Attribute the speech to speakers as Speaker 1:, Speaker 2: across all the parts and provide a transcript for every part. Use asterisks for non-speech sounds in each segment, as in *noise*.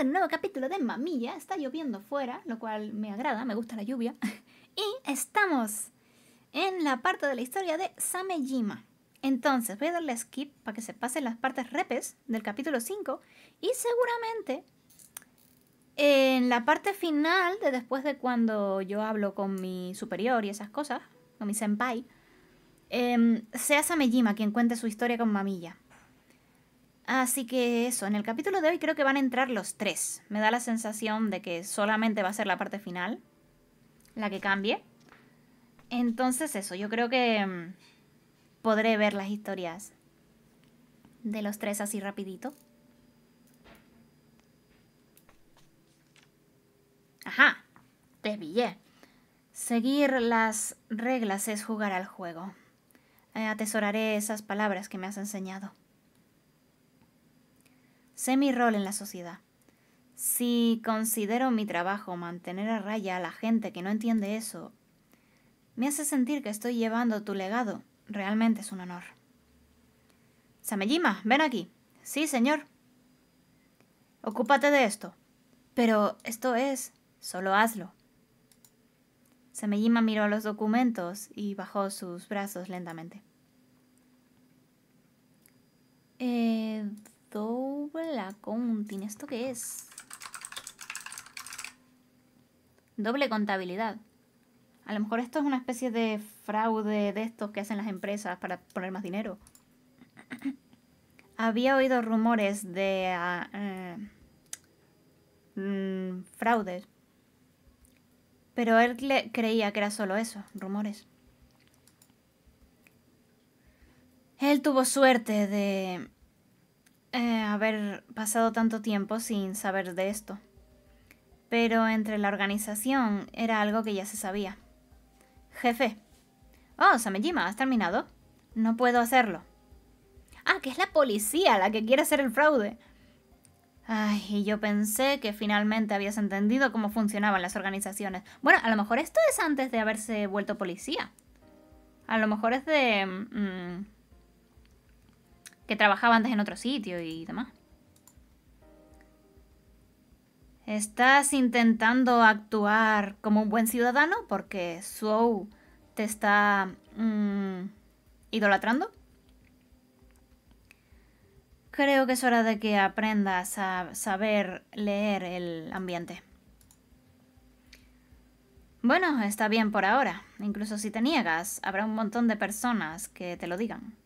Speaker 1: el nuevo capítulo de Mamilla. Está lloviendo fuera, lo cual me agrada, me gusta la lluvia. *laughs* y estamos en la parte de la historia de Samejima. Entonces, voy a darle skip para que se pasen las partes repes del capítulo 5 y seguramente en la parte final de después de cuando yo hablo con mi superior y esas cosas, con mi senpai, em, sea Samejima quien cuente su historia con Mamilla. Así que eso, en el capítulo de hoy creo que van a entrar los tres. Me da la sensación de que solamente va a ser la parte final la que cambie. Entonces eso, yo creo que mm, podré ver las historias de los tres así rapidito. Ajá, te pillé. Seguir las reglas es jugar al juego. Eh, atesoraré esas palabras que me has enseñado. Sé mi rol en la sociedad. Si considero mi trabajo mantener a raya a la gente que no entiende eso, me hace sentir que estoy llevando tu legado. Realmente es un honor. Samejima, ven aquí. Sí, señor. Ocúpate de esto. Pero esto es. Solo hazlo. Samejima miró los documentos y bajó sus brazos lentamente. Eh, Doble accounting. ¿Esto qué es? Doble contabilidad. A lo mejor esto es una especie de fraude de estos que hacen las empresas para poner más dinero. *clears throat* Había oído rumores de ah, eh, mm, fraudes. Pero él creía que era solo eso, rumores. Él tuvo suerte de eh, haber pasado tanto tiempo sin saber de esto. Pero entre la organización era algo que ya se sabía. Jefe. Oh, Samejima, ¿has terminado? No puedo hacerlo. Ah, que es la policía la que quiere hacer el fraude. Ay, y yo pensé que finalmente habías entendido cómo funcionaban las organizaciones. Bueno, a lo mejor esto es antes de haberse vuelto policía. A lo mejor es de... Mm, que trabajaba antes en otro sitio y demás. Estás intentando actuar como un buen ciudadano porque Suou te está mm, idolatrando. Creo que es hora de que aprendas a saber leer el ambiente. Bueno, está bien por ahora. Incluso si te niegas, habrá un montón de personas que te lo digan.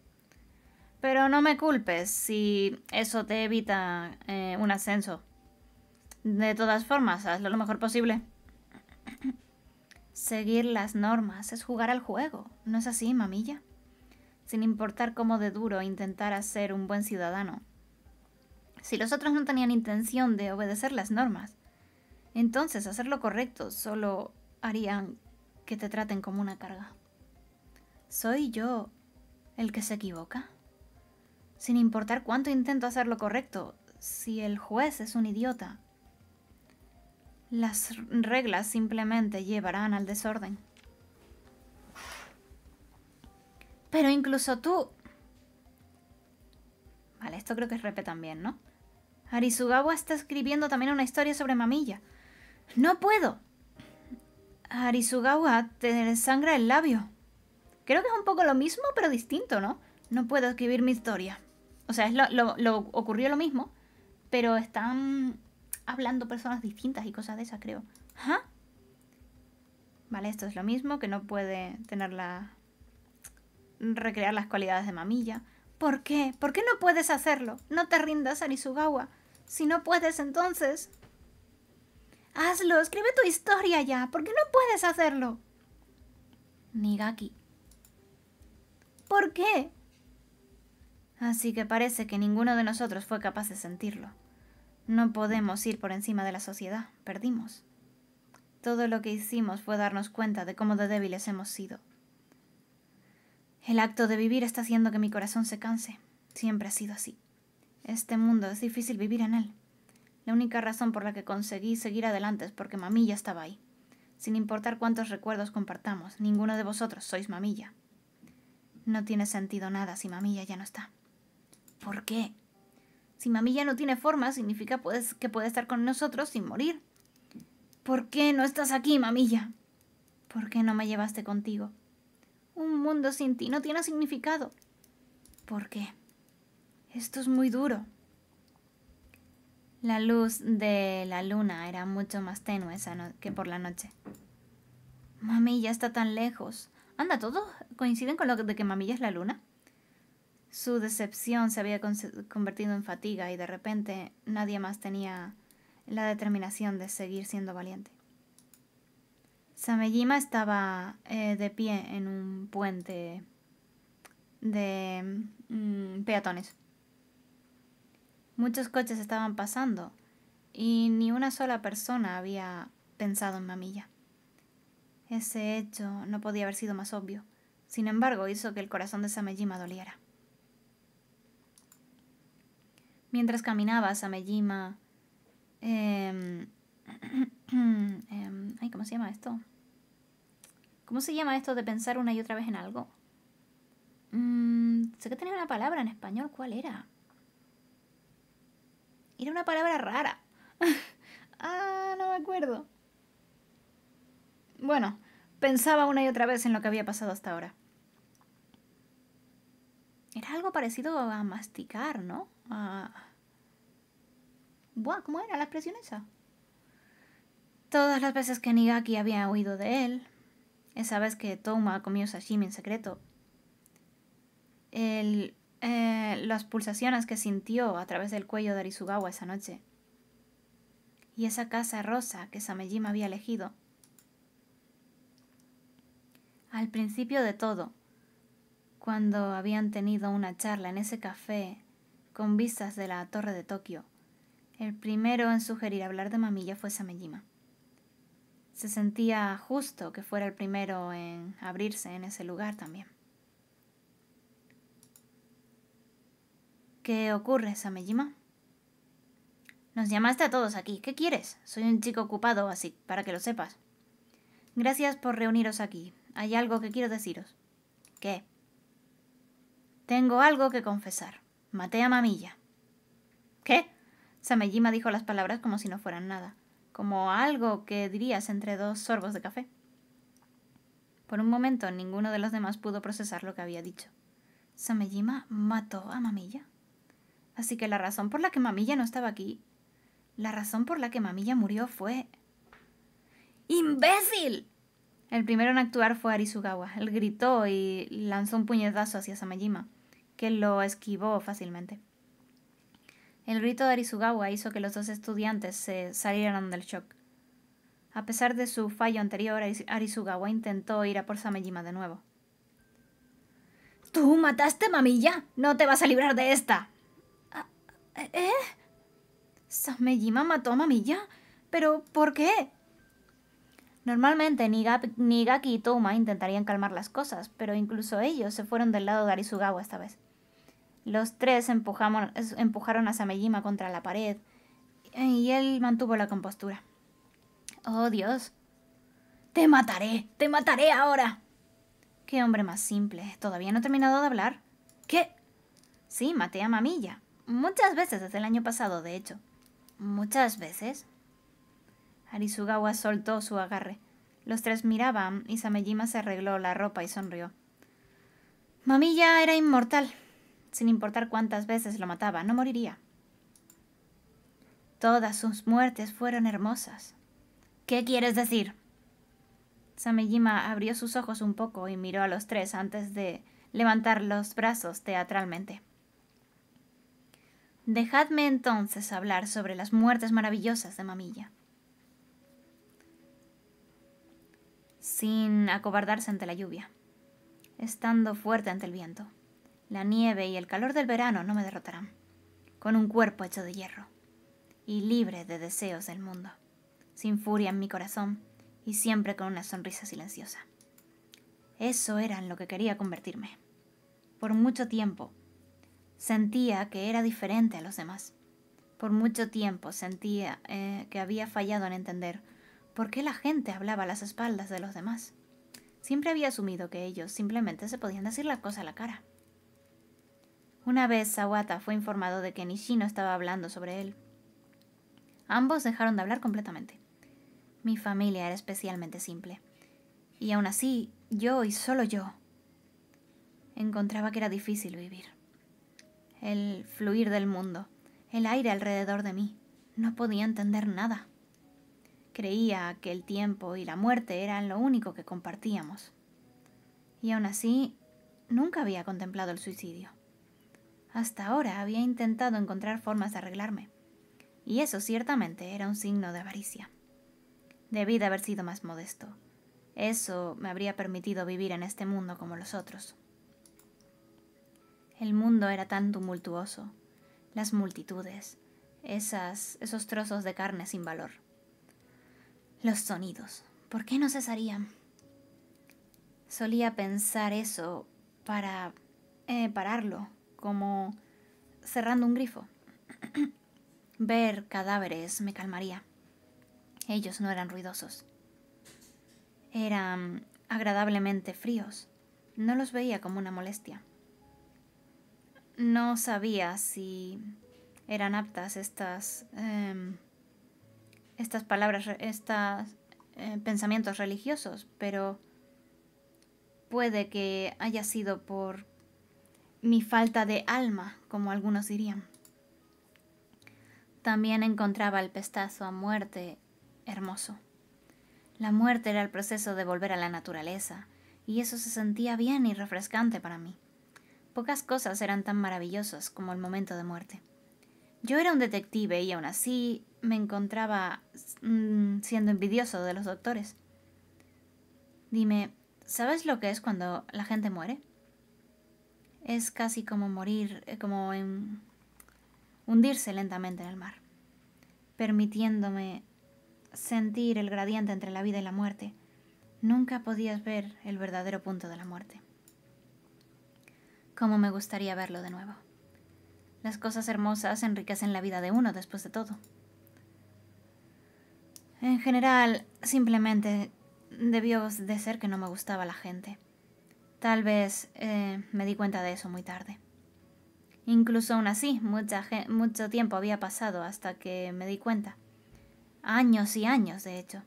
Speaker 1: Pero no me culpes si eso te evita eh, un ascenso. De todas formas, hazlo lo mejor posible. *clears throat* Seguir las normas es jugar al juego, ¿no es así, mamilla? Sin importar cómo de duro intentar ser un buen ciudadano. Si los otros no tenían intención de obedecer las normas, entonces hacer lo correcto solo harían que te traten como una carga. ¿Soy yo el que se equivoca? sin importar cuánto intento hacer lo correcto, si el juez es un idiota. Las reglas simplemente llevarán al desorden. Pero incluso tú... Vale, esto creo que es Repe también, ¿no? Arisugawa está escribiendo también una historia sobre Mamilla. ¡No puedo! Arisugawa te sangra el labio. Creo que es un poco lo mismo, pero distinto, ¿no? No puedo escribir mi historia. O sea, es lo, lo, ocurrió lo mismo, pero están hablando personas distintas y cosas de esas, creo. Vale, esto es lo mismo, que no puede tener la... recrear las cualidades de mamilla. ¿Por qué? ¿Por qué no puedes hacerlo? No te rindas, Arisugawa. Si no puedes, entonces... Hazlo, escribe tu historia ya. ¿Por qué no puedes hacerlo? Nigaki. ¿Por qué? Así que parece que ninguno de nosotros fue capaz de sentirlo. No podemos ir por encima de la sociedad, perdimos. Todo lo que hicimos fue darnos cuenta de cómo de débiles hemos sido. El acto de vivir está haciendo que mi corazón se canse. Siempre ha sido así. Este mundo es difícil vivir en él. La única razón por la que conseguí seguir adelante es porque mamilla estaba ahí. Sin importar cuántos recuerdos compartamos, ninguno de vosotros sois mamilla. No tiene sentido nada si mamilla ya no está. ¿Por qué? Si mamilla no tiene forma, significa pues, que puede estar con nosotros sin morir. ¿Por qué no estás aquí, mamilla? ¿Por qué no me llevaste contigo? Un mundo sin ti no tiene significado. ¿Por qué? Esto es muy duro. La luz de la luna era mucho más tenue que por la noche. Mamilla está tan lejos. Anda, ¿todos coinciden con lo de que mamilla es la luna? Su decepción se había convertido en fatiga y de repente nadie más tenía la determinación de seguir siendo valiente. Samejima estaba eh, de pie en un puente de mm, peatones. Muchos coches estaban pasando y ni una sola persona había pensado en Mamilla. Ese hecho no podía haber sido más obvio. Sin embargo, hizo que el corazón de Samejima doliera. mientras caminabas a Eh, *clears throat* ¿cómo se llama esto? ¿Cómo se llama esto de pensar una y otra vez en algo? Mm, sé que tenía una palabra en español, ¿cuál era? Era una palabra rara. *laughs* ah, no me acuerdo. Bueno, pensaba una y otra vez en lo que había pasado hasta ahora. Era algo parecido a masticar, ¿no? A... Buah, ¿cómo era la expresión esa? Todas las veces que Nigaki había oído de él, esa vez que Toma comió sashimi en secreto, el, eh, las pulsaciones que sintió a través del cuello de Arisugawa esa noche, y esa casa rosa que Samejima había elegido. Al principio de todo, cuando habían tenido una charla en ese café con vistas de la torre de Tokio. El primero en sugerir hablar de Mamilla fue Samejima. Se sentía justo que fuera el primero en abrirse en ese lugar también. ¿Qué ocurre, Samejima? Nos llamaste a todos aquí. ¿Qué quieres? Soy un chico ocupado, así, para que lo sepas. Gracias por reuniros aquí. Hay algo que quiero deciros. ¿Qué? Tengo algo que confesar. Maté a mamilla. ¿Qué? Samejima dijo las palabras como si no fueran nada, como algo que dirías entre dos sorbos de café. Por un momento ninguno de los demás pudo procesar lo que había dicho. Samejima mató a Mamilla. Así que la razón por la que Mamilla no estaba aquí, la razón por la que Mamilla murió fue... ¡Imbécil! El primero en actuar fue Arisugawa. Él gritó y lanzó un puñetazo hacia Samejima que lo esquivó fácilmente. El grito de Arisugawa hizo que los dos estudiantes se salieran del shock. A pesar de su fallo anterior, Arisugawa intentó ir a por Samejima de nuevo. ¡Tú mataste, a mamilla! ¡No te vas a librar de esta! Ah, ¿Eh? ¿Samejima mató a mamilla? ¿Pero por qué? Normalmente Nigaki y Toma intentarían calmar las cosas, pero incluso ellos se fueron del lado de Arisugawa esta vez. Los tres empujaron a Samejima contra la pared y él mantuvo la compostura. Oh Dios. Te mataré, te mataré ahora. Qué hombre más simple. Todavía no he terminado de hablar. ¿Qué? Sí, maté a mamilla. Muchas veces desde el año pasado, de hecho. Muchas veces. Arisugawa soltó su agarre. Los tres miraban y Samejima se arregló la ropa y sonrió. Mamilla era inmortal sin importar cuántas veces lo mataba, no moriría. Todas sus muertes fueron hermosas. ¿Qué quieres decir? Samejima abrió sus ojos un poco y miró a los tres antes de levantar los brazos teatralmente. Dejadme entonces hablar sobre las muertes maravillosas de Mamilla. Sin acobardarse ante la lluvia, estando fuerte ante el viento. La nieve y el calor del verano no me derrotarán, con un cuerpo hecho de hierro, y libre de deseos del mundo, sin furia en mi corazón y siempre con una sonrisa silenciosa. Eso era en lo que quería convertirme. Por mucho tiempo sentía que era diferente a los demás. Por mucho tiempo sentía eh, que había fallado en entender por qué la gente hablaba a las espaldas de los demás. Siempre había asumido que ellos simplemente se podían decir las cosas a la cara. Una vez Sawata fue informado de que Nishino estaba hablando sobre él. Ambos dejaron de hablar completamente. Mi familia era especialmente simple. Y aún así, yo y solo yo, encontraba que era difícil vivir. El fluir del mundo, el aire alrededor de mí, no podía entender nada. Creía que el tiempo y la muerte eran lo único que compartíamos. Y aún así, nunca había contemplado el suicidio. Hasta ahora había intentado encontrar formas de arreglarme, y eso ciertamente era un signo de avaricia. Debí de haber sido más modesto. Eso me habría permitido vivir en este mundo como los otros. El mundo era tan tumultuoso, las multitudes, esas, esos trozos de carne sin valor. Los sonidos, ¿por qué no cesarían? Solía pensar eso para eh, pararlo, como cerrando un grifo. *clears throat* Ver cadáveres me calmaría. Ellos no eran ruidosos. Eran agradablemente fríos. No los veía como una molestia. No sabía si eran aptas estas, em, estas palabras, estos eh, pensamientos religiosos, pero puede que haya sido por mi falta de alma, como algunos dirían. También encontraba el pestazo a muerte hermoso. La muerte era el proceso de volver a la naturaleza, y eso se sentía bien y refrescante para mí. Pocas cosas eran tan maravillosas como el momento de muerte. Yo era un detective y aún así me encontraba mm, siendo envidioso de los doctores. Dime, ¿sabes lo que es cuando la gente muere? Es casi como morir, eh, como en hundirse lentamente en el mar, permitiéndome sentir el gradiente entre la vida y la muerte. Nunca podías ver el verdadero punto de la muerte. Como me gustaría verlo de nuevo. Las cosas hermosas enriquecen la vida de uno después de todo. En general, simplemente debió de ser que no me gustaba la gente. Tal vez eh, me di cuenta de eso muy tarde. Incluso aún así, mucho tiempo había pasado hasta que me di cuenta. Años y años, de hecho.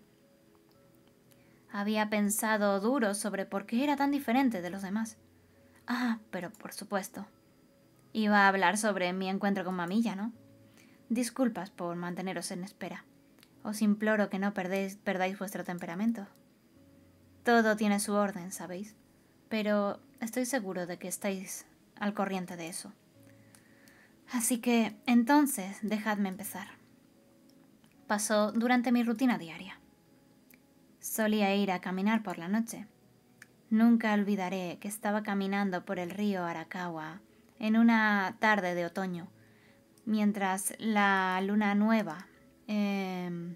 Speaker 1: Había pensado duro sobre por qué era tan diferente de los demás. Ah, pero por supuesto. Iba a hablar sobre mi encuentro con mamilla, ¿no? Disculpas por manteneros en espera. Os imploro que no perdáis vuestro temperamento. Todo tiene su orden, ¿sabéis? pero estoy seguro de que estáis al corriente de eso. Así que, entonces, dejadme empezar. Pasó durante mi rutina diaria. Solía ir a caminar por la noche. Nunca olvidaré que estaba caminando por el río Arakawa en una tarde de otoño, mientras la luna nueva em,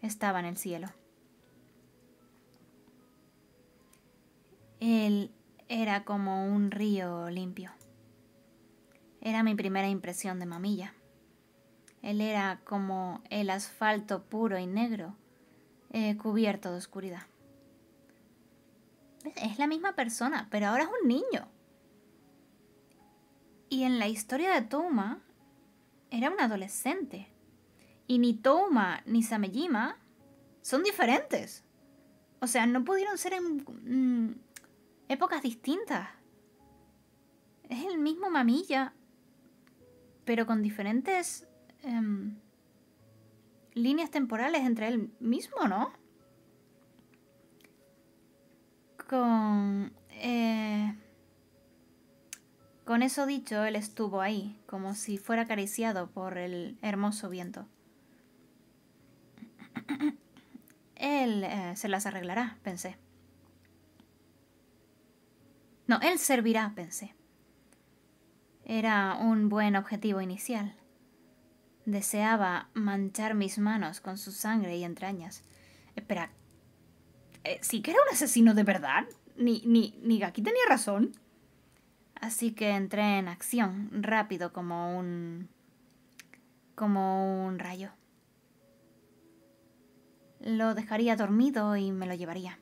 Speaker 1: estaba en el cielo. Él era como un río limpio. Era mi primera impresión de mamilla. Él era como el asfalto puro y negro, eh, cubierto de oscuridad. Es la misma persona, pero ahora es un niño. Y en la historia de Touma, era un adolescente. Y ni Touma ni Samejima son diferentes. O sea, no pudieron ser en, épocas distintas. Es el mismo mamilla, pero con diferentes em, líneas temporales entre él mismo, ¿no? Con... Eh, con eso dicho, él estuvo ahí, como si fuera acariciado por el hermoso viento. Él eh, se las arreglará, pensé. No, él servirá, pensé. Era un buen objetivo inicial. Deseaba manchar mis manos con su sangre y entrañas. Espera, eh, ¿sí que era un asesino de verdad? Ni, ni, ni aquí tenía razón. Así que entré en acción, rápido como un... como un rayo. Lo dejaría dormido y me lo llevaría.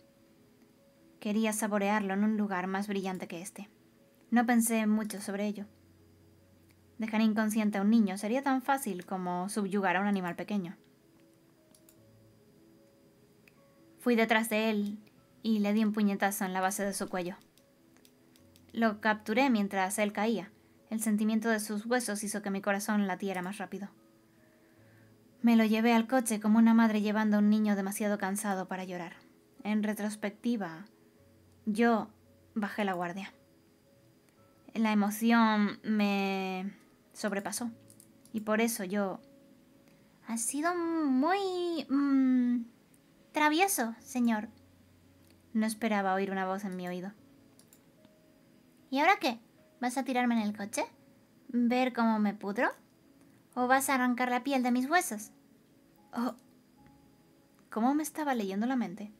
Speaker 1: Quería saborearlo en un lugar más brillante que este. No pensé mucho sobre ello. Dejar inconsciente a un niño sería tan fácil como subyugar a un animal pequeño. Fui detrás de él y le di un puñetazo en la base de su cuello. Lo capturé mientras él caía. El sentimiento de sus huesos hizo que mi corazón latiera más rápido. Me lo llevé al coche como una madre llevando a un niño demasiado cansado para llorar. En retrospectiva, yo bajé la guardia. La emoción me sobrepasó. Y por eso yo... Ha sido muy... Mm, travieso, señor. No esperaba oír una voz en mi oído. ¿Y ahora qué? ¿Vas a tirarme en el coche? ¿Ver cómo me pudro? ¿O vas a arrancar la piel de mis huesos? Oh, ¿Cómo me estaba leyendo la mente?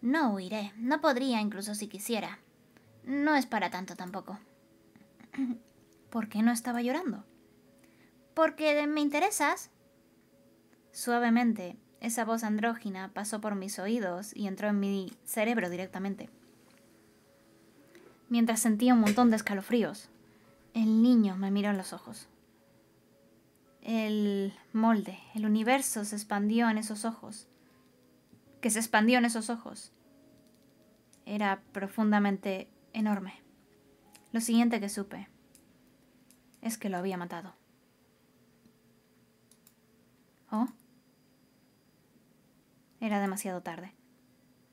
Speaker 1: No huiré, no podría incluso si quisiera. No es para tanto tampoco. *clears throat* ¿Por qué no estaba llorando? Porque me interesas. Suavemente, esa voz andrógina pasó por mis oídos y entró en mi cerebro directamente. Mientras sentía un montón de escalofríos, el niño me miró en los ojos. El molde, el universo se expandió en esos ojos, que se expandió en esos ojos. Era profundamente enorme. Lo siguiente que supe es que lo había matado. ¿Oh? Era demasiado tarde.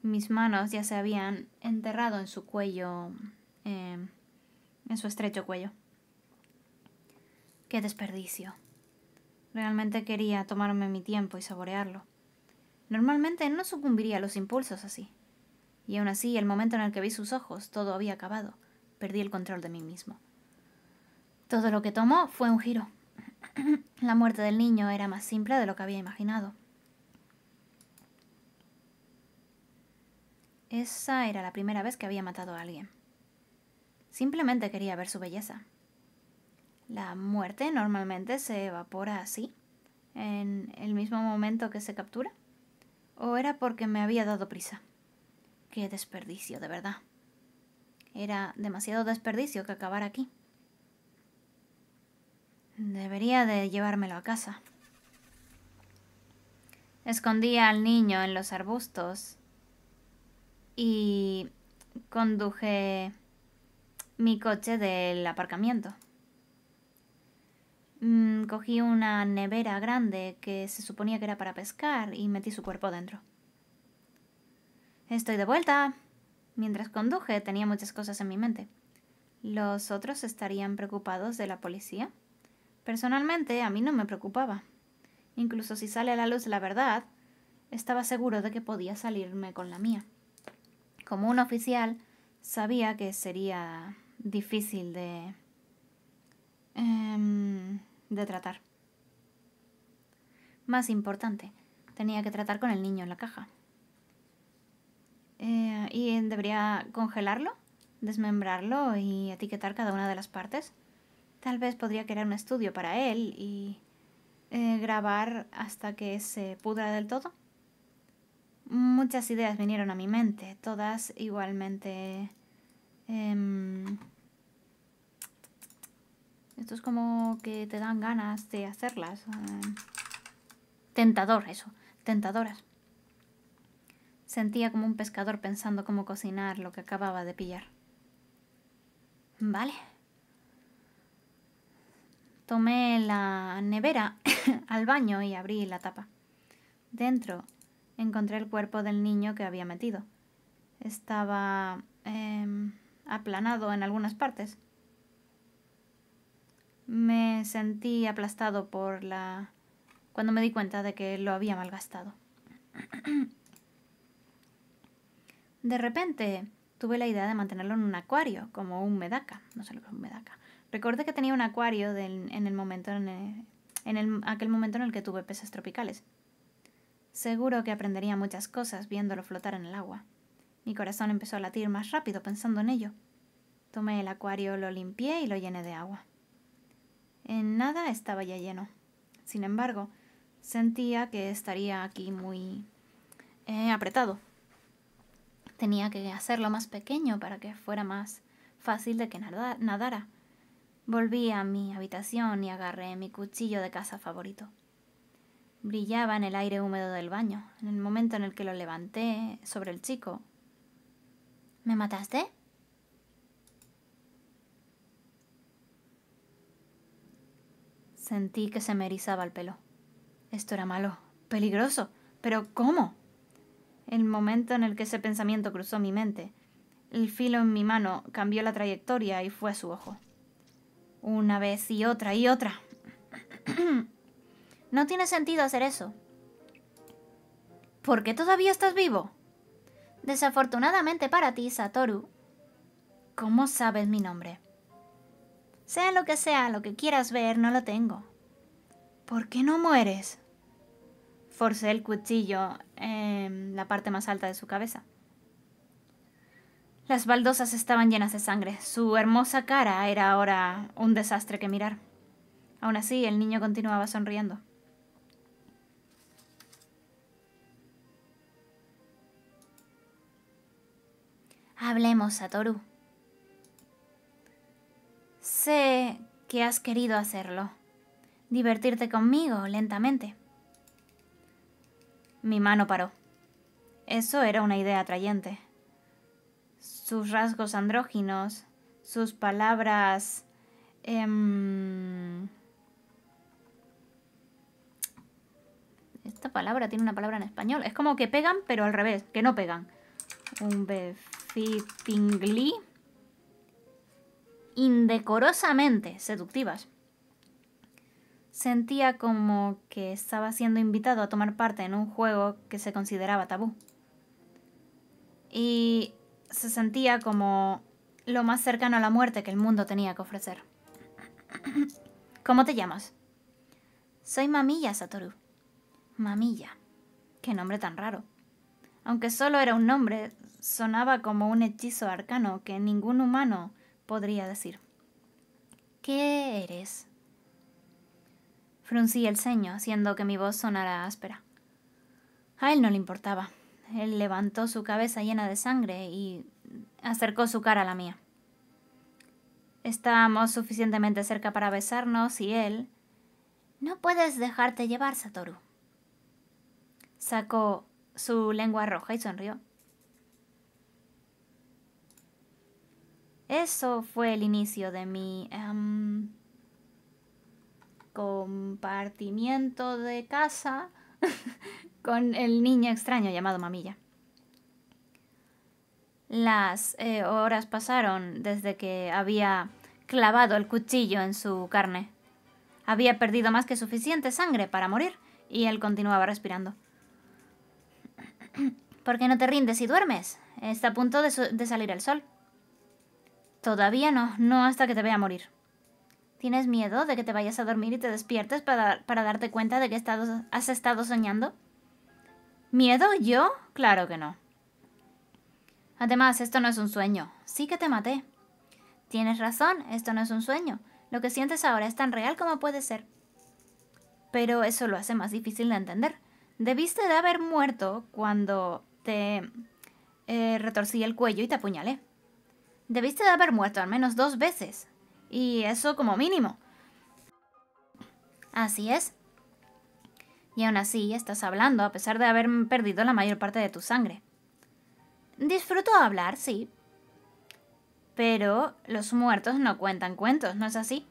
Speaker 1: Mis manos ya se habían enterrado en su cuello, em, en su estrecho cuello. Qué desperdicio. Realmente quería tomarme mi tiempo y saborearlo. Normalmente no sucumbiría a los impulsos así. Y aún así, el momento en el que vi sus ojos, todo había acabado. Perdí el control de mí mismo. Todo lo que tomó fue un giro. *clears throat* La muerte del niño era más simple de lo que había imaginado. Esa era la primera vez que había matado a alguien. Simplemente quería ver su belleza. La muerte normalmente se evapora así, en el mismo momento que se captura o era porque me había dado prisa. Qué desperdicio, de verdad. Era demasiado desperdicio que acabar aquí. Debería de llevármelo a casa. Escondí al niño en los arbustos y conduje mi coche del aparcamiento. Mm, cogí una nevera grande que se suponía que era para pescar y metí su cuerpo dentro. Estoy de vuelta. Mientras conduje tenía muchas cosas en mi mente. ¿Los otros estarían preocupados de la policía? Personalmente, a mí no me preocupaba. Incluso si sale a la luz la verdad, estaba seguro de que podía salirme con la mía. Como un oficial, sabía que sería difícil de... Em, de tratar. Más importante, tenía que tratar con el niño en la caja. Eh, ¿Y debería congelarlo? ¿Desmembrarlo y etiquetar cada una de las partes? Tal vez podría crear un estudio para él y eh, grabar hasta que se pudra del todo. Muchas ideas vinieron a mi mente, todas igualmente... Em, esto es como que te dan ganas de hacerlas. tentador, eso. Tentadoras. Sentía como un pescador pensando cómo cocinar lo que acababa de pillar. Vale. Tomé la nevera *coughs* al baño y abrí la tapa. Dentro encontré el cuerpo del niño que había metido. Estaba em, aplanado en algunas partes me sentí aplastado por la... cuando me di cuenta de que lo había malgastado. *clears throat* De repente tuve la idea de mantenerlo en un acuario, como un medaka. No sé lo que es un medaka. Recordé que tenía un acuario en el momento en, aquel momento en el que tuve peces tropicales. Seguro que aprendería muchas cosas viéndolo flotar en el agua. Mi corazón empezó a latir más rápido pensando en ello. Tomé el acuario, lo limpié y lo llené de agua. En nada estaba ya lleno. Sin embargo, sentía que estaría aquí muy eh, apretado. Tenía que hacerlo más pequeño para que fuera más fácil de que nadara. Volví a mi habitación y agarré mi cuchillo de casa favorito. Brillaba en el aire húmedo del baño. En el momento en el que lo levanté sobre el chico. ¿Me mataste? Sentí que se me erizaba el pelo. Esto era malo, peligroso, pero ¿cómo? El momento en el que ese pensamiento cruzó mi mente, el filo en mi mano cambió la trayectoria y fue a su ojo. Una vez y otra y otra. *clears throat* no tiene sentido hacer eso. ¿Por qué todavía estás vivo? Desafortunadamente para ti, Satoru. ¿Cómo sabes mi nombre? Sea lo que sea, lo que quieras ver, no lo tengo. ¿Por qué no mueres? Forcé el cuchillo en la parte más alta de su cabeza. Las baldosas estaban llenas de sangre. Su hermosa cara era ahora un desastre que mirar. Aún así, el niño continuaba sonriendo. Hablemos, Satoru. Sé que has querido hacerlo. Divertirte conmigo lentamente. Mi mano paró. Eso era una idea atrayente. Sus rasgos andróginos, sus palabras... Em, esta palabra tiene una palabra en español. Es como que pegan, pero al revés, que no pegan. Un befitingli indecorosamente seductivas. Sentía como que estaba siendo invitado a tomar parte en un juego que se consideraba tabú. Y se sentía como lo más cercano a la muerte que el mundo tenía que ofrecer. *coughs* ¿Cómo te llamas? Soy Mamilla Satoru. Mamilla. Qué nombre tan raro. Aunque solo era un nombre, sonaba como un hechizo arcano que ningún humano podría decir. ¿Qué eres? Fruncí el ceño, haciendo que mi voz sonara áspera. A él no le importaba. Él levantó su cabeza llena de sangre y acercó su cara a la mía. Estábamos suficientemente cerca para besarnos y él... No puedes dejarte llevar, Satoru. Sacó su lengua roja y sonrió. Eso fue el inicio de mi em, compartimiento de casa *laughs* con el niño extraño llamado Mamilla. Las eh, horas pasaron desde que había clavado el cuchillo en su carne. Había perdido más que suficiente sangre para morir y él continuaba respirando. *clears throat* ¿Por qué no te rindes y duermes? Está a punto de salir el sol. Todavía no, no hasta que te vea morir. ¿Tienes miedo de que te vayas a dormir y te despiertes para, darte cuenta de que has estado soñando? ¿Miedo yo? Claro que no. Además, esto no es un sueño. Sí que te maté. Tienes razón, esto no es un sueño. Lo que sientes ahora es tan real como puede ser. Pero eso lo hace más difícil de entender. Debiste de haber muerto cuando te eh, retorcí el cuello y te apuñalé. Debiste de haber muerto al menos dos veces. Y eso como mínimo. Así es. Y aún así estás hablando a pesar de haber perdido la mayor parte de tu sangre. Disfruto hablar, sí. Pero los muertos no cuentan cuentos, ¿no es así?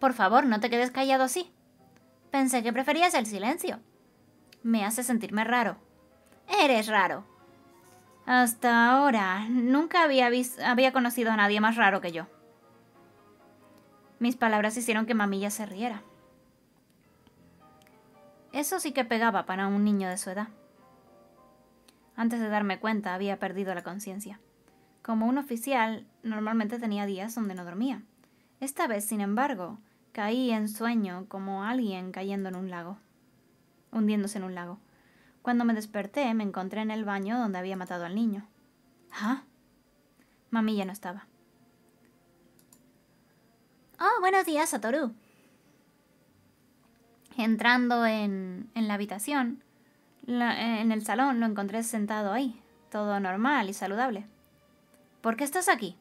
Speaker 1: Por favor, no te quedes callado así. Pensé que preferías el silencio. Me hace sentirme raro. Eres raro. Hasta ahora, nunca había, había conocido a nadie más raro que yo. Mis palabras hicieron que mamilla se riera. Eso sí que pegaba para un niño de su edad. Antes de darme cuenta, había perdido la conciencia. Como un oficial, normalmente tenía días donde no dormía. Esta vez, sin embargo, caí en sueño como alguien cayendo en un lago, hundiéndose en un lago. Cuando me desperté, me encontré en el baño donde había matado al niño. ¿Ah? Mami ya no estaba. Oh, buenos días, Satoru. Entrando en, la habitación, en el salón, lo encontré sentado ahí, todo normal y saludable. ¿Por qué estás aquí?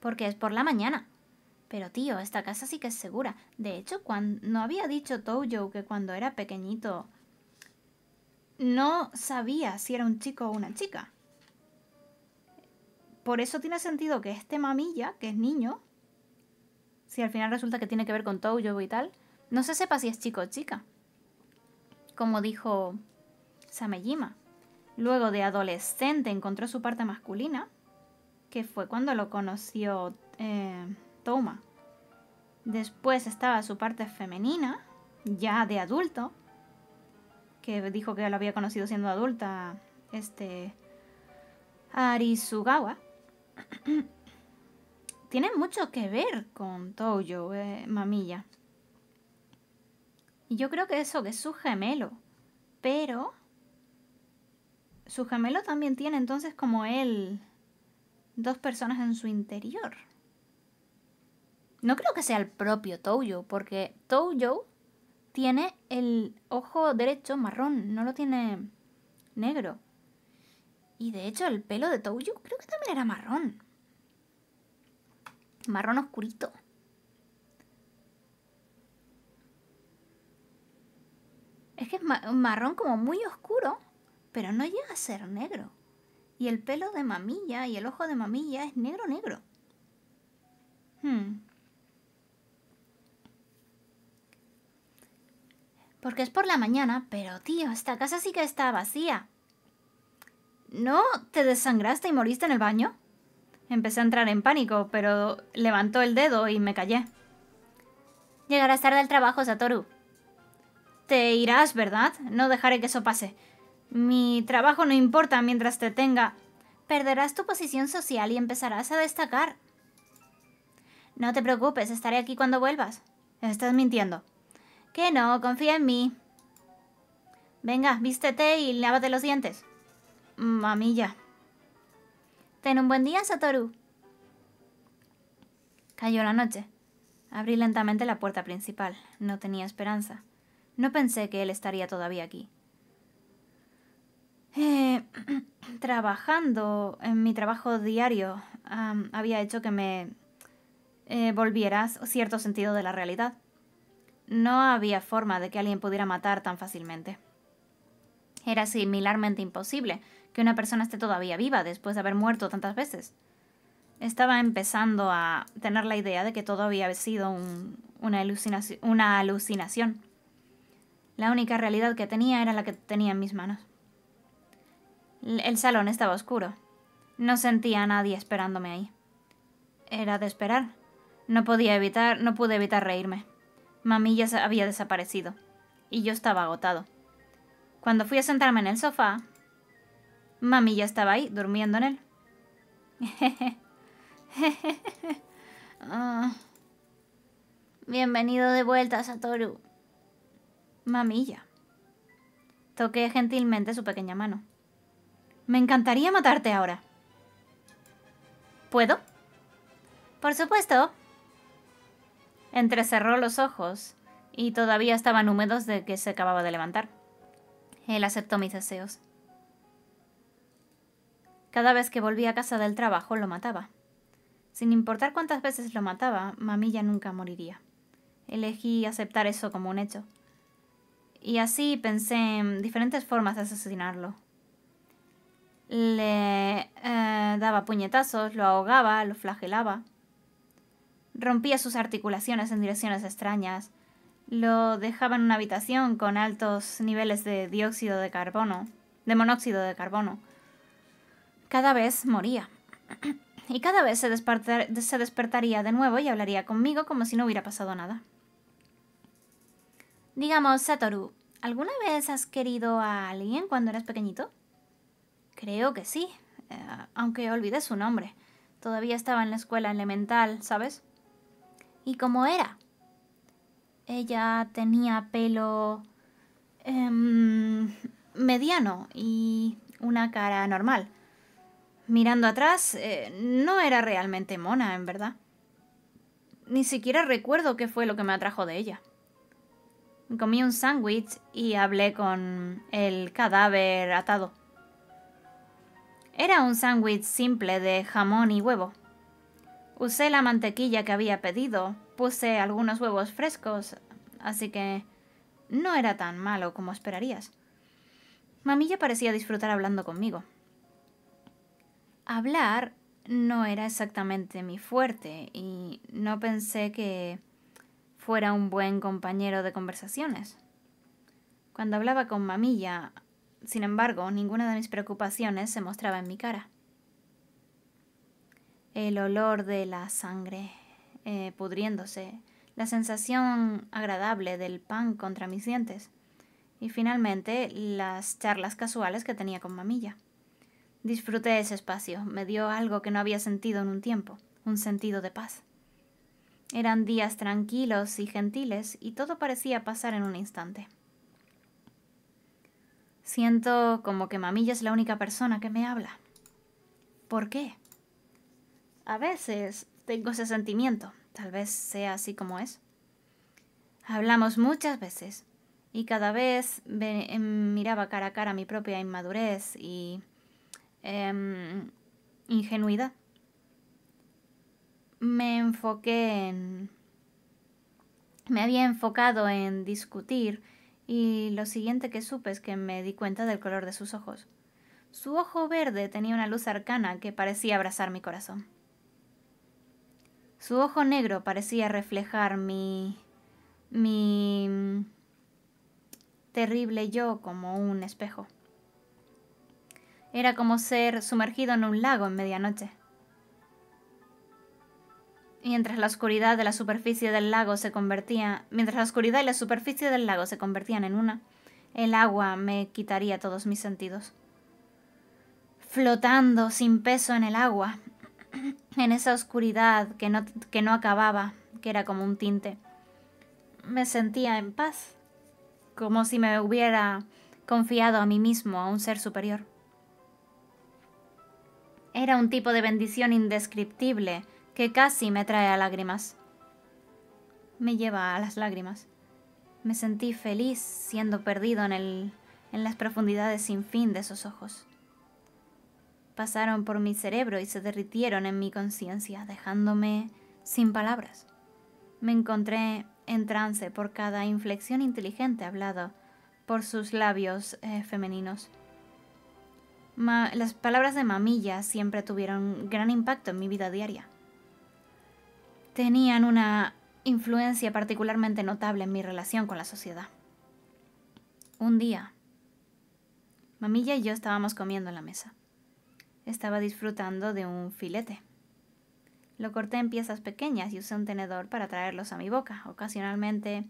Speaker 1: Porque es por la mañana. Pero tío, esta casa sí que es segura. De hecho, cuando, no había dicho Tojo que cuando era pequeñito no sabía si era un chico o una chica. Por eso tiene sentido que este mamilla, que es niño, si al final resulta que tiene que ver con Touyo y tal, no se sepa si es chico o chica. Como dijo Samejima. Luego de adolescente encontró su parte masculina, que fue cuando lo conoció eh, Toma. Después estaba su parte femenina, ya de adulto, que dijo que lo había conocido siendo adulta, este Arisugawa, *clears throat* tiene mucho que ver con Toyo, eh, mamilla. Y yo creo que eso, que es su gemelo. Pero su gemelo también tiene entonces como él dos personas en su interior. No creo que sea el propio Toyo, porque Toyo tiene el ojo derecho marrón, no lo tiene negro. Y de hecho el pelo de Touyu creo que también era marrón. Marrón oscurito. Es que es marrón como muy oscuro, pero no llega a ser negro. Y el pelo de mamilla y el ojo de mamilla es negro negro. Hmm. porque es por la mañana, pero tío, esta casa sí que está vacía. ¿No te desangraste y moriste en el baño? Empecé a entrar en pánico, pero levantó el dedo y me callé. Llegarás tarde al trabajo, Satoru. Te irás, ¿verdad? No dejaré que eso pase. Mi trabajo no importa mientras te tenga. Perderás tu posición social y empezarás a destacar. No te preocupes, estaré aquí cuando vuelvas. Estás mintiendo. Que no, confía en mí. Venga, vístete y lávate los dientes. Mamilla. Ten un buen día, Satoru. Cayó la noche. Abrí lentamente la puerta principal. No tenía esperanza. No pensé que él estaría todavía aquí. Eh, *clears throat* trabajando en mi trabajo diario había hecho que me eh, volvieras cierto sentido de la realidad. No había forma de que alguien pudiera matar tan fácilmente. Era similarmente imposible que una persona esté todavía viva después de haber muerto tantas veces. Estaba empezando a tener la idea de que todo había sido una, una alucinación. La única realidad que tenía era la que tenía en mis manos. El salón estaba oscuro. No sentía a nadie esperándome ahí. Era de esperar. No podía evitar, no pude evitar reírme. Mamilla había desaparecido y yo estaba agotado. Cuando fui a sentarme en el sofá, Mamilla estaba ahí durmiendo en él. *laughs* Ah. Bienvenido de vuelta, Satoru. Mamilla. Toqué gentilmente su pequeña mano. Me encantaría matarte ahora. ¿Puedo? Por supuesto entrecerró los ojos y todavía estaban húmedos de que se acababa de levantar. Él aceptó mis deseos. Cada vez que volvía a casa del trabajo lo mataba. Sin importar cuántas veces lo mataba, mamilla nunca moriría. Elegí aceptar eso como un hecho. Y así pensé en diferentes formas de asesinarlo. Le eh, daba puñetazos, lo ahogaba, lo flagelaba rompía sus articulaciones en direcciones extrañas. Lo dejaba en una habitación con altos niveles de dióxido de carbono, de monóxido de carbono. Cada vez moría. *clears throat* Y cada vez se, despertaría de nuevo y hablaría conmigo como si no hubiera pasado nada. Digamos, Satoru, ¿alguna vez has querido a alguien cuando eras pequeñito? Creo que sí, eh, aunque olvidé su nombre. Todavía estaba en la escuela elemental, ¿sabes? y cómo era. Ella tenía pelo em, mediano y una cara normal. Mirando atrás, eh, no era realmente mona, en verdad. Ni siquiera recuerdo qué fue lo que me atrajo de ella. Comí un sándwich y hablé con el cadáver atado. Era un sándwich simple de jamón y huevo. Usé la mantequilla que había pedido, puse algunos huevos frescos, así que no era tan malo como esperarías. Mamilla parecía disfrutar hablando conmigo. Hablar no era exactamente mi fuerte y no pensé que fuera un buen compañero de conversaciones. Cuando hablaba con mamilla, sin embargo, ninguna de mis preocupaciones se mostraba en mi cara el olor de la sangre eh, pudriéndose, la sensación agradable del pan contra mis dientes y finalmente las charlas casuales que tenía con mamilla. Disfruté ese espacio, me dio algo que no había sentido en un tiempo, un sentido de paz. Eran días tranquilos y gentiles y todo parecía pasar en un instante. Siento como que mamilla es la única persona que me habla. ¿Por qué? A veces tengo ese sentimiento, tal vez sea así como es. Hablamos muchas veces y cada vez em, miraba cara a cara mi propia inmadurez y em, ingenuidad. Me enfoqué en... Me había enfocado en discutir y lo siguiente que supe es que me di cuenta del color de sus ojos. Su ojo verde tenía una luz arcana que parecía abrazar mi corazón. Su ojo negro parecía reflejar mi... mi... terrible yo como un espejo. Era como ser sumergido en un lago en medianoche. Mientras la oscuridad de la superficie del lago se convertía, mientras la oscuridad y la superficie del lago se convertían en una, el agua me quitaría todos mis sentidos. Flotando sin peso en el agua, en esa oscuridad que no, que no acababa, que era como un tinte. Me sentía en paz, como si me hubiera confiado a mí mismo, a un ser superior. Era un tipo de bendición indescriptible que casi me trae a lágrimas. Me lleva a las lágrimas. Me sentí feliz siendo perdido en, en las profundidades sin fin de esos ojos pasaron por mi cerebro y se derritieron en mi conciencia, dejándome sin palabras. Me encontré en trance por cada inflexión inteligente hablada por sus labios eh, femeninos. las palabras de mamilla siempre tuvieron gran impacto en mi vida diaria. Tenían una influencia particularmente notable en mi relación con la sociedad. Un día, mamilla y yo estábamos comiendo en la mesa. Estaba disfrutando de un filete. Lo corté en piezas pequeñas y usé un tenedor para traerlos a mi boca, ocasionalmente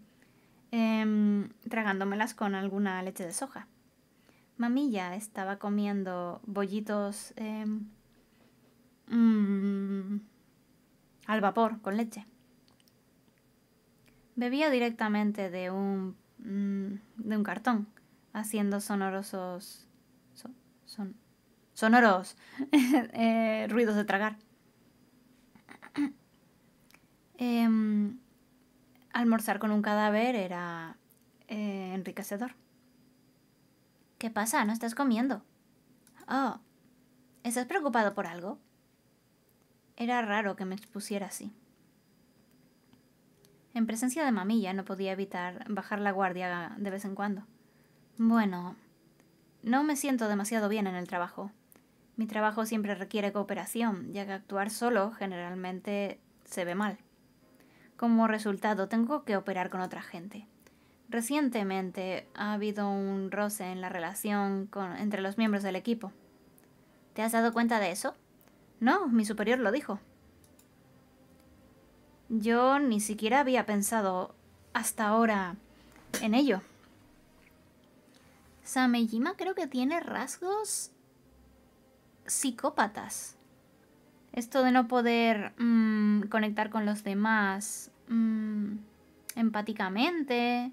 Speaker 1: em, tragándomelas con alguna leche de soja. Mamilla estaba comiendo bollitos em, mm, al vapor con leche. Bebía directamente de un, mm, de un cartón, haciendo sonorosos... son, sonoros, *laughs* eh, ruidos de tragar. *clears throat* Em, almorzar con un cadáver era eh, enriquecedor. ¿Qué pasa? ¿No estás comiendo? Oh, ¿estás preocupado por algo? Era raro que me expusiera así. En presencia de mamilla no podía evitar bajar la guardia de vez en cuando. Bueno, no me siento demasiado bien en el trabajo. Mi trabajo siempre requiere cooperación, ya que actuar solo generalmente se ve mal. Como resultado, tengo que operar con otra gente. Recientemente ha habido un roce en la relación entre los miembros del equipo. ¿Te has dado cuenta de eso? No, mi superior lo dijo. Yo ni siquiera había pensado hasta ahora en ello. Samejima creo que tiene rasgos psicópatas. Esto de no poder mm, conectar con los demás mm, empáticamente,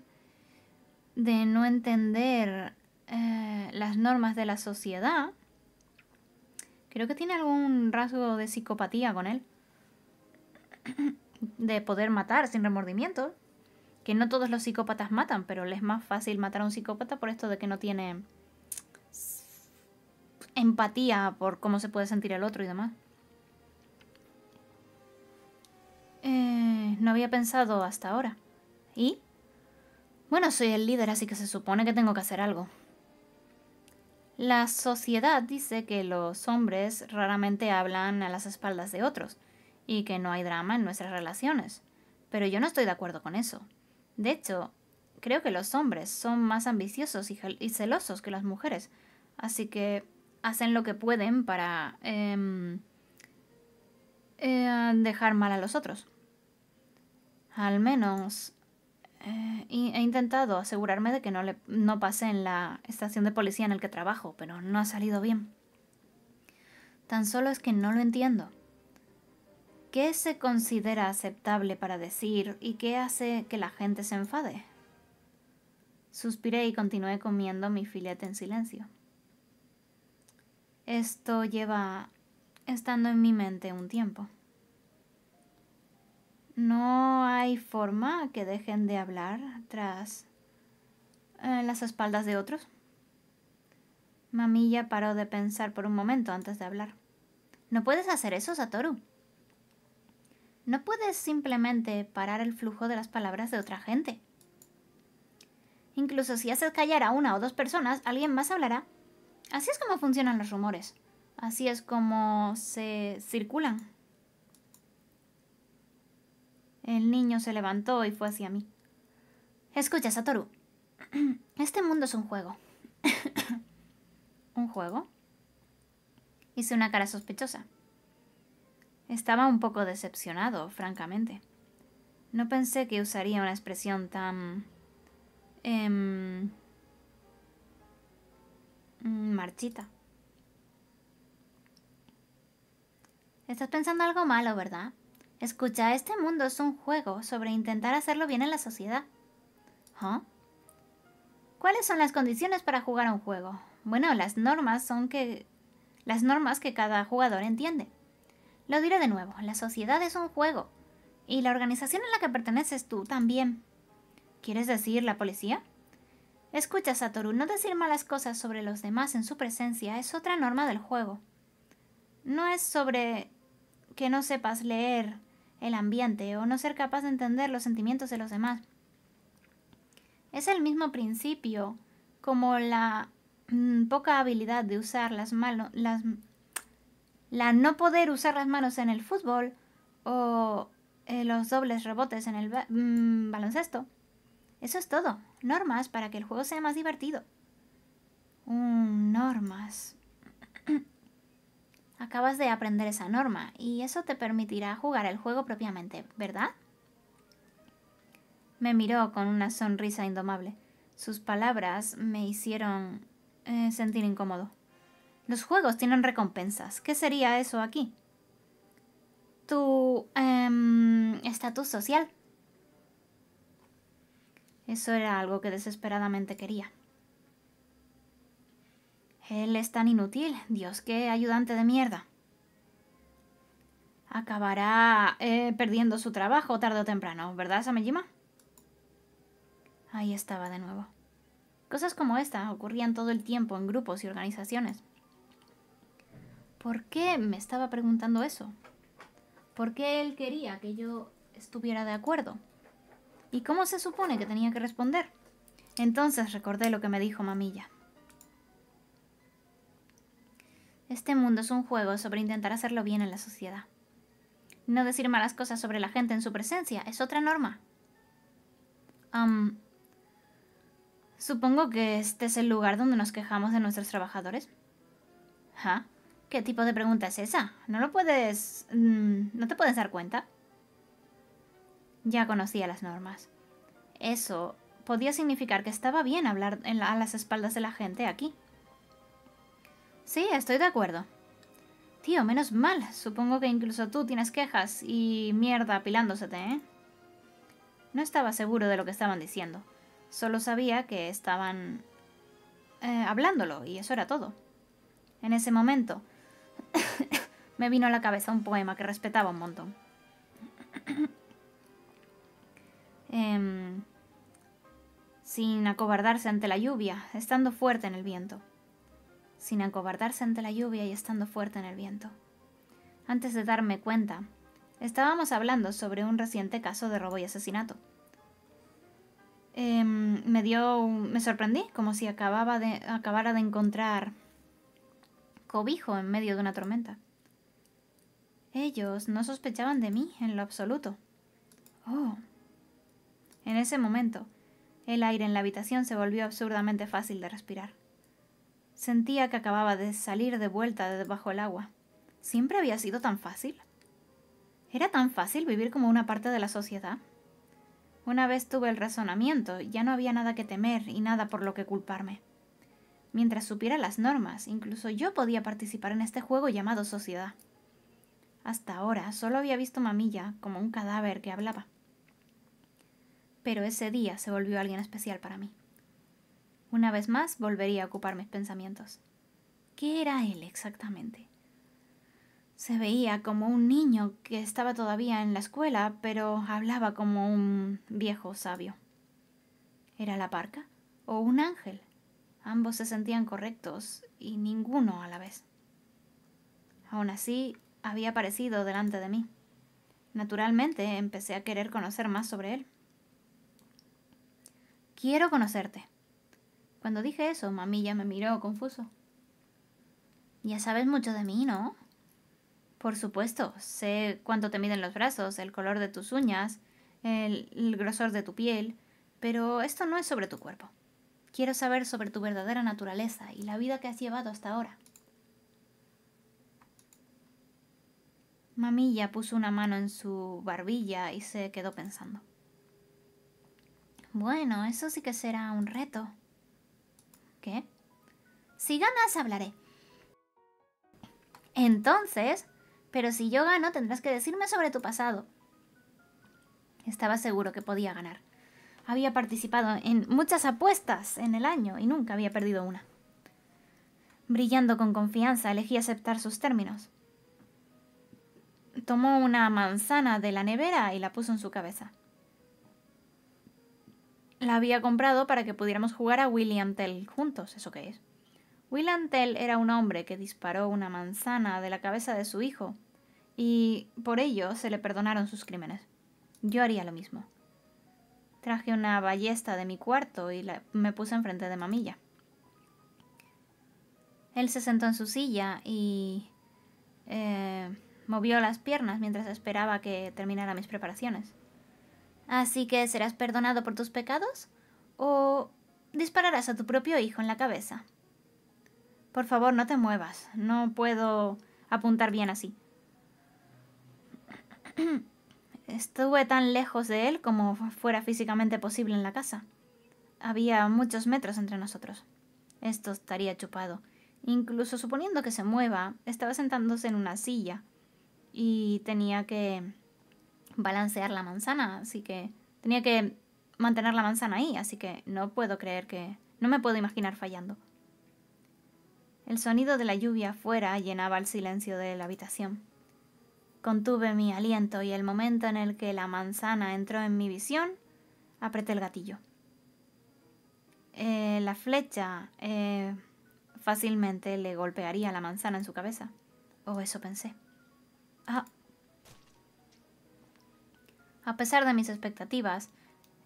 Speaker 1: de no entender eh, las normas de la sociedad, creo que tiene algún rasgo de psicopatía con él. *clears throat* De poder matar sin remordimiento. Que no todos los psicópatas matan, pero le es más fácil matar a un psicópata por esto de que no tiene empatía por cómo se puede sentir el otro y demás. Eh, no había pensado hasta ahora. ¿Y? Bueno, soy el líder, así que se supone que tengo que hacer algo. La sociedad dice que los hombres raramente hablan a las espaldas de otros y que no hay drama en nuestras relaciones. Pero yo no estoy de acuerdo con eso. De hecho, creo que los hombres son más ambiciosos y, y celosos que las mujeres, así que hacen lo que pueden para em, eh, dejar mal a los otros. Al menos eh, he intentado asegurarme de que no, le, no pase en la estación de policía en el que trabajo, pero no ha salido bien. Tan solo es que no lo entiendo. ¿Qué se considera aceptable para decir y qué hace que la gente se enfade? Suspiré y continué comiendo mi filete en silencio. Esto lleva estando en mi mente un tiempo. No hay forma que dejen de hablar tras eh, las espaldas de otros. Mamilla paró de pensar por un momento antes de hablar. No puedes hacer eso, Satoru. No puedes simplemente parar el flujo de las palabras de otra gente. Incluso si haces callar a una o dos personas, alguien más hablará Así es como funcionan los rumores. Así es como se circulan. El niño se levantó y fue hacia mí. Escucha, Satoru. *clears throat* Este mundo es un juego. *coughs* ¿Un juego? Hice una cara sospechosa. Estaba un poco decepcionado, francamente. No pensé que usaría una expresión tan... Em, Mm, marchita. Estás pensando algo malo, ¿verdad? Escucha, este mundo es un juego sobre intentar hacerlo bien en la sociedad. ¿Ah? ¿Cuáles son las condiciones para jugar a un juego? Bueno, las normas son que las normas que cada jugador entiende. Lo diré de nuevo, la sociedad es un juego y la organización a la que perteneces tú también. ¿Quieres decir la policía? Escucha, Satoru, no decir malas cosas sobre los demás en su presencia es otra norma del juego. No es sobre que no sepas leer el ambiente o no ser capaz de entender los sentimientos de los demás. Es el mismo principio como la mm, poca habilidad de usar las manos, las, la no poder usar las manos en el fútbol o eh, los dobles rebotes en el mm, baloncesto. Eso es todo. Normas para que el juego sea más divertido. Mm, normas. *clears throat* Acabas de aprender esa norma y eso te permitirá jugar el juego propiamente, ¿verdad? Me miró con una sonrisa indomable. Sus palabras me hicieron eh, sentir incómodo. Los juegos tienen recompensas. ¿Qué sería eso aquí? Tu em, estatus social. Eso era algo que desesperadamente quería. Él es tan inútil. Dios, qué ayudante de mierda. Acabará eh, perdiendo su trabajo tarde o temprano, ¿verdad, Samejima? Ahí estaba de nuevo. Cosas como esta ocurrían todo el tiempo en grupos y organizaciones. ¿Por qué me estaba preguntando eso? ¿Por qué él quería que yo estuviera de acuerdo? ¿Y cómo se supone que tenía que responder? Entonces recordé lo que me dijo mamilla. Este mundo es un juego sobre intentar hacerlo bien en la sociedad. No decir malas cosas sobre la gente en su presencia es otra norma. supongo que este es el lugar donde nos quejamos de nuestros trabajadores. ¿Ah? ¿Qué tipo de pregunta es esa? ¿No lo puedes... Mm, no te puedes dar cuenta? Ya conocía las normas. Eso podía significar que estaba bien hablar a las espaldas de la gente aquí. Sí, estoy de acuerdo. Tío, menos mal. Supongo que incluso tú tienes quejas y mierda apilándosete, ¿eh? No estaba seguro de lo que estaban diciendo. Solo sabía que estaban... Eh, hablándolo, y eso era todo. En ese momento, *coughs* me vino a la cabeza un poema que respetaba un montón. Em, sin acobardarse ante la lluvia, estando fuerte en el viento. Sin acobardarse ante la lluvia y estando fuerte en el viento. Antes de darme cuenta, estábamos hablando sobre un reciente caso de robo y asesinato. Em, me dio. me sorprendí, como si acababa de, acabara de encontrar cobijo en medio de una tormenta. Ellos no sospechaban de mí en lo absoluto. Oh, en ese momento, el aire en la habitación se volvió absurdamente fácil de respirar. Sentía que acababa de salir de vuelta de debajo del agua. ¿Siempre había sido tan fácil? ¿Era tan fácil vivir como una parte de la sociedad? Una vez tuve el razonamiento, ya no había nada que temer y nada por lo que culparme. Mientras supiera las normas, incluso yo podía participar en este juego llamado sociedad. Hasta ahora solo había visto Mamilla como un cadáver que hablaba pero ese día se volvió alguien especial para mí. Una vez más volvería a ocupar mis pensamientos. ¿Qué era él exactamente? Se veía como un niño que estaba todavía en la escuela, pero hablaba como un viejo sabio. ¿Era la parca o un ángel? Ambos se sentían correctos y ninguno a la vez. Aún así, había aparecido delante de mí. Naturalmente, empecé a querer conocer más sobre él. Quiero conocerte. Cuando dije eso, mamilla me miró confuso. Ya sabes mucho de mí, ¿no? Por supuesto, sé cuánto te miden los brazos, el color de tus uñas, el, grosor de tu piel, pero esto no es sobre tu cuerpo. Quiero saber sobre tu verdadera naturaleza y la vida que has llevado hasta ahora. Mamilla puso una mano en su barbilla y se quedó pensando. Bueno, eso sí que será un reto. ¿Qué? Si ganas, hablaré. Entonces, pero si yo gano, tendrás que decirme sobre tu pasado. Estaba seguro que podía ganar. Había participado en muchas apuestas en el año y nunca había perdido una. Brillando con confianza, elegí aceptar sus términos. Tomó una manzana de la nevera y la puso en su cabeza la había comprado para que pudiéramos jugar a William Tell juntos. ¿Eso que es? William Tell era un hombre que disparó una manzana de la cabeza de su hijo y por ello se le perdonaron sus crímenes. Yo haría lo mismo. Traje una ballesta de mi cuarto y la, me puse enfrente de mamilla. Él se sentó en su silla y eh, movió las piernas mientras esperaba que terminara mis preparaciones. Así que serás perdonado por tus pecados o dispararás a tu propio hijo en la cabeza. Por favor, no te muevas. No puedo apuntar bien así. *clears throat* Estuve tan lejos de él como fuera físicamente posible en la casa. Había muchos metros entre nosotros. Esto estaría chupado. Incluso suponiendo que se mueva, estaba sentándose en una silla y tenía que balancear la manzana, así que tenía que mantener la manzana ahí, así que no puedo creer que... no me puedo imaginar fallando. El sonido de la lluvia afuera llenaba el silencio de la habitación. Contuve mi aliento y el momento en el que la manzana entró en mi visión, apreté el gatillo. Eh, la flecha eh, fácilmente le golpearía la manzana en su cabeza. O oh, eso pensé. Ah, a pesar de mis expectativas,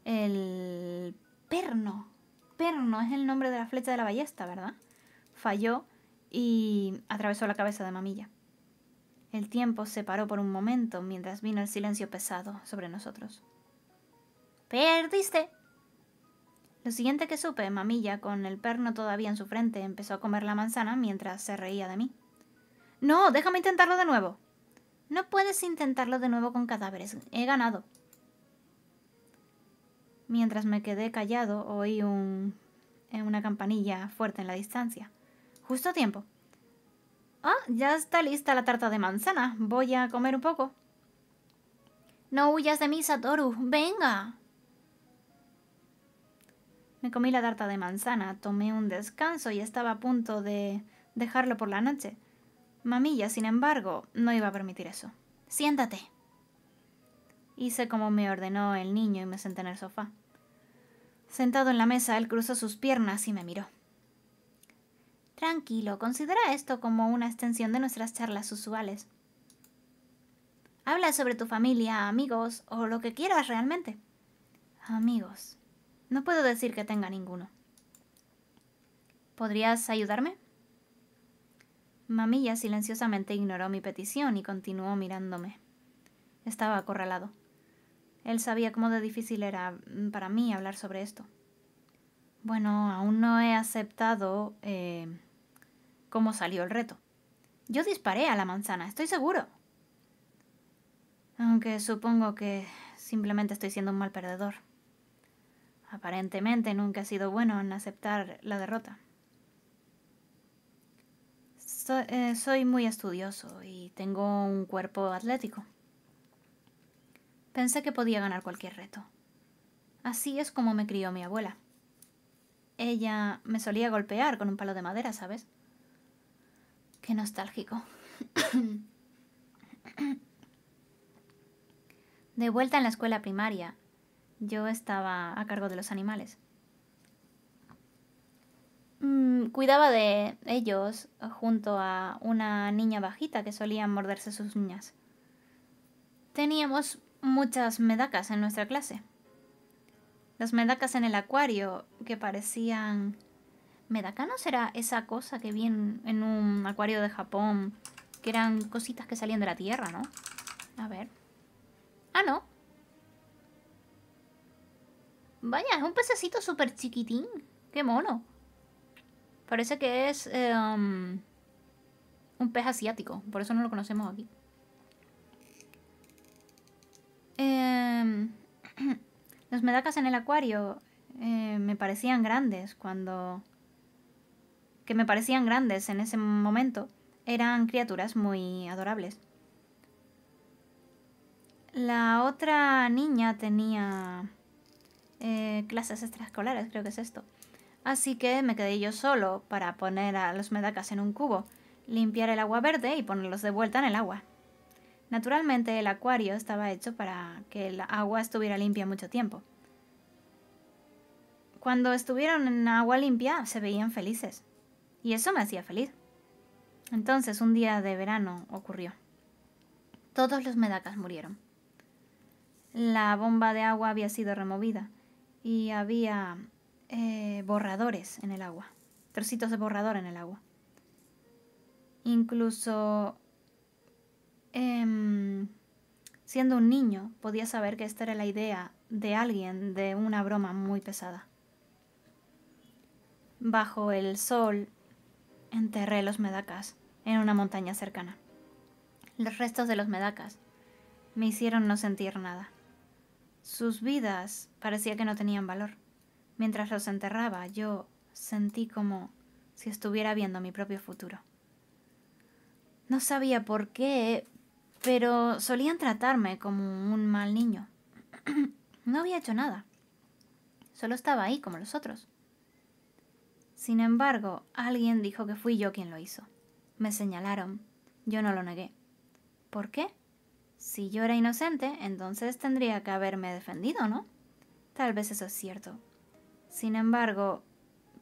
Speaker 1: el perno, perno es el nombre de la flecha de la ballesta, ¿verdad? Falló y atravesó la cabeza de mamilla. El tiempo se paró por un momento mientras vino el silencio pesado sobre nosotros. ¡Perdiste! Lo siguiente que supe, mamilla, con el perno todavía en su frente, empezó a comer la manzana mientras se reía de mí. No, déjame intentarlo de nuevo. No puedes intentarlo de nuevo con cadáveres. He ganado. Mientras me quedé callado, oí un... Eh, una campanilla fuerte en la distancia. Justo a tiempo. Ah, ya está lista la tarta de manzana. Voy a comer un poco. No huyas de mí, Satoru. Venga. Me comí la tarta de manzana, tomé un descanso y estaba a punto de dejarlo por la noche. Mamilla, sin embargo, no iba a permitir eso. Siéntate. Hice como me ordenó el niño y me senté en el sofá. Sentado en la mesa, él cruzó sus piernas y me miró. Tranquilo, considera esto como una extensión de nuestras charlas usuales. Habla sobre tu familia, amigos o lo que quieras realmente. Amigos. No puedo decir que tenga ninguno. ¿Podrías ayudarme? Mamilla silenciosamente ignoró mi petición y continuó mirándome. Estaba acorralado. Él sabía cómo de difícil era mm, para mí hablar sobre esto. Bueno, aún no he aceptado eh, cómo salió el reto. Yo disparé a la manzana, estoy seguro. Aunque supongo que simplemente estoy siendo un mal perdedor. Aparentemente nunca he sido bueno en aceptar la derrota. Eh, soy muy estudioso y tengo un cuerpo atlético. Pensé que podía ganar cualquier reto. Así es como me crió mi abuela. Ella me solía golpear con un palo de madera, ¿sabes? Qué nostálgico. de vuelta en la escuela primaria, yo estaba a cargo de los animales cuidaba de ellos junto a una niña bajita que solía morderse sus uñas. Teníamos muchas medacas en nuestra clase. Las medacas en el acuario que parecían... ¿Medaca no será esa cosa que vi en, en un acuario de Japón? Que eran cositas que salían de la tierra, ¿no? A ver. Ah, no. Vaya, es un pececito súper chiquitín. Qué mono. Parece que es em, un pez asiático, por eso no lo conocemos aquí. Em, *clears throat* los medacas en el acuario eh, me parecían grandes cuando... que me parecían grandes en ese momento. Eran criaturas muy adorables. La otra niña tenía eh, clases extraescolares, creo que es esto. Así que me quedé yo solo para poner a los medacas en un cubo, limpiar el agua verde y ponerlos de vuelta en el agua. Naturalmente el acuario estaba hecho para que el agua estuviera limpia mucho tiempo. Cuando estuvieron en agua limpia se veían felices. Y eso me hacía feliz. Entonces un día de verano ocurrió. Todos los medacas murieron. La bomba de agua había sido removida y había eh, borradores en el agua, trocitos de borrador en el agua. Incluso em, siendo un niño podía saber que esta era la idea de alguien de una broma muy pesada. Bajo el sol enterré los medacas en una montaña cercana. Los restos de los medacas me hicieron no sentir nada. Sus vidas parecía que no tenían valor. Mientras los enterraba, yo sentí como si estuviera viendo mi propio futuro. No sabía por qué, pero solían tratarme como un mal niño. *clears throat* no había hecho nada. Solo estaba ahí como los otros. Sin embargo, alguien dijo que fui yo quien lo hizo. Me señalaron. Yo no lo negué. ¿Por qué? Si yo era inocente, entonces tendría que haberme defendido, ¿no? Tal vez eso es cierto, sin embargo,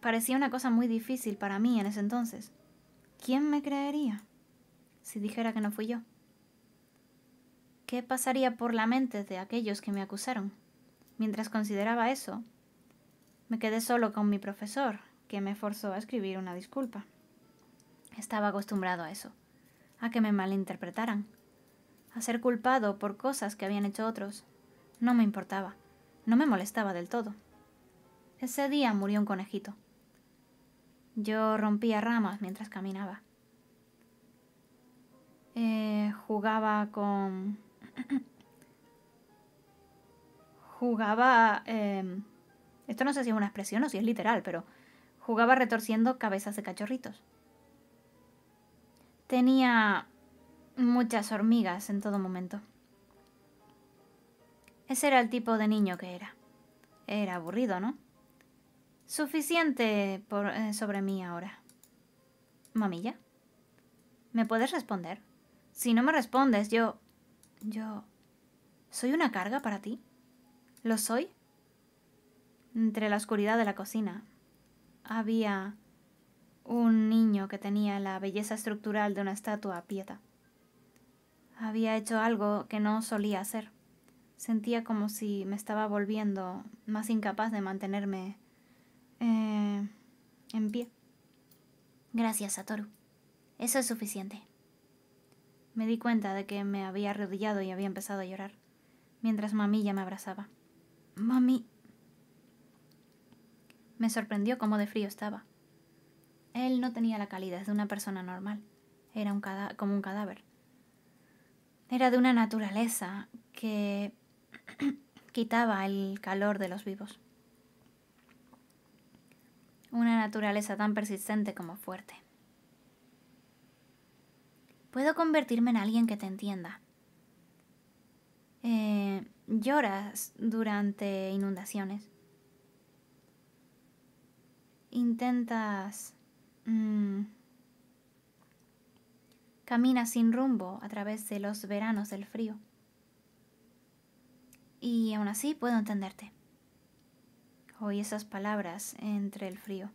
Speaker 1: parecía una cosa muy difícil para mí en ese entonces. ¿Quién me creería si dijera que no fui yo? ¿Qué pasaría por la mente de aquellos que me acusaron? Mientras consideraba eso, me quedé solo con mi profesor, que me forzó a escribir una disculpa. Estaba acostumbrado a eso, a que me malinterpretaran, a ser culpado por cosas que habían hecho otros. No me importaba, no me molestaba del todo. Ese día murió un conejito. Yo rompía ramas mientras caminaba. Eh, jugaba con... *coughs* jugaba... Em, esto no sé si es una expresión o si es literal, pero jugaba retorciendo cabezas de cachorritos. Tenía muchas hormigas en todo momento. Ese era el tipo de niño que era. Era aburrido, ¿no? Suficiente por, eh, sobre mí ahora. Mamilla, ¿me puedes responder? Si no me respondes, yo... Yo... ¿Soy una carga para ti? ¿Lo soy? Entre la oscuridad de la cocina había un niño que tenía la belleza estructural de una estatua pieta. Había hecho algo que no solía hacer. Sentía como si me estaba volviendo más incapaz de mantenerme eh, en pie. Gracias, Satoru. Eso es suficiente. Me di cuenta de que me había arrodillado y había empezado a llorar, mientras ya me abrazaba. Mami. Me sorprendió cómo de frío estaba. Él no tenía la calidez de una persona normal. Era un como un cadáver. Era de una naturaleza que *clears throat* quitaba el calor de los vivos una naturaleza tan persistente como fuerte. Puedo convertirme en alguien que te entienda. Eh, lloras durante inundaciones. Intentas... Mm, caminas sin rumbo a través de los veranos del frío. Y aún así puedo entenderte oí esas palabras entre el frío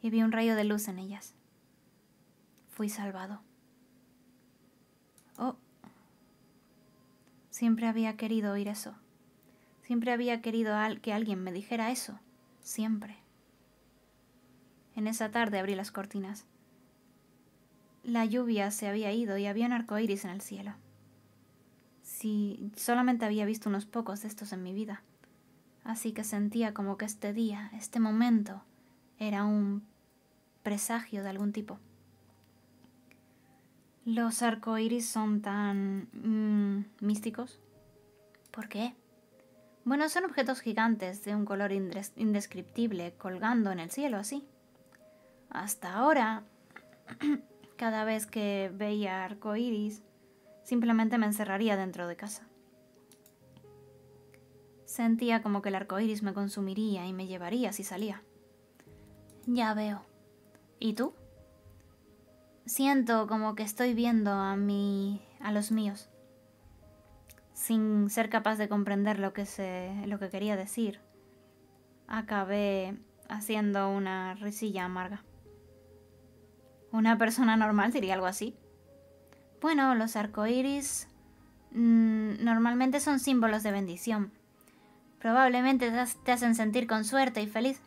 Speaker 1: y vi un rayo de luz en ellas. Fui salvado. Oh, siempre había querido oír eso. Siempre había querido al que alguien me dijera eso. Siempre. En esa tarde abrí las cortinas. La lluvia se había ido y había un arco iris en el cielo. Si solamente había visto unos pocos de estos en mi vida así que sentía como que este día, este momento, era un presagio de algún tipo. Los arcoíris son tan mm, místicos. ¿Por qué? Bueno, son objetos gigantes de un color indescriptible colgando en el cielo así. Hasta ahora, *clears throat* cada vez que veía arcoíris, simplemente me encerraría dentro de casa. Sentía como que el arco iris me consumiría y me llevaría si salía. Ya veo. ¿Y tú? Siento como que estoy viendo a mí, a los míos, sin ser capaz de comprender lo que se, lo que quería decir. Acabé haciendo una risilla amarga. Una persona normal diría algo así. Bueno, los arcoíris mm, normalmente son símbolos de bendición. Probablemente te hacen sentir con suerte y feliz.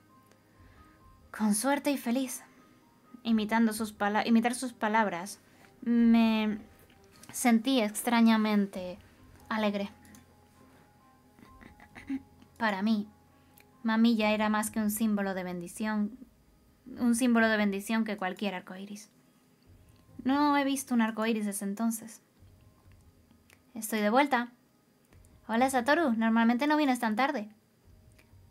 Speaker 1: Con suerte y feliz. Imitando sus palabras imitar sus palabras, me sentí extrañamente alegre. Para mí, mamilla era más que un símbolo de bendición, un símbolo de bendición que cualquier iris. No he visto un iris desde entonces. Estoy de vuelta, Hola Satoru, normalmente no vienes tan tarde.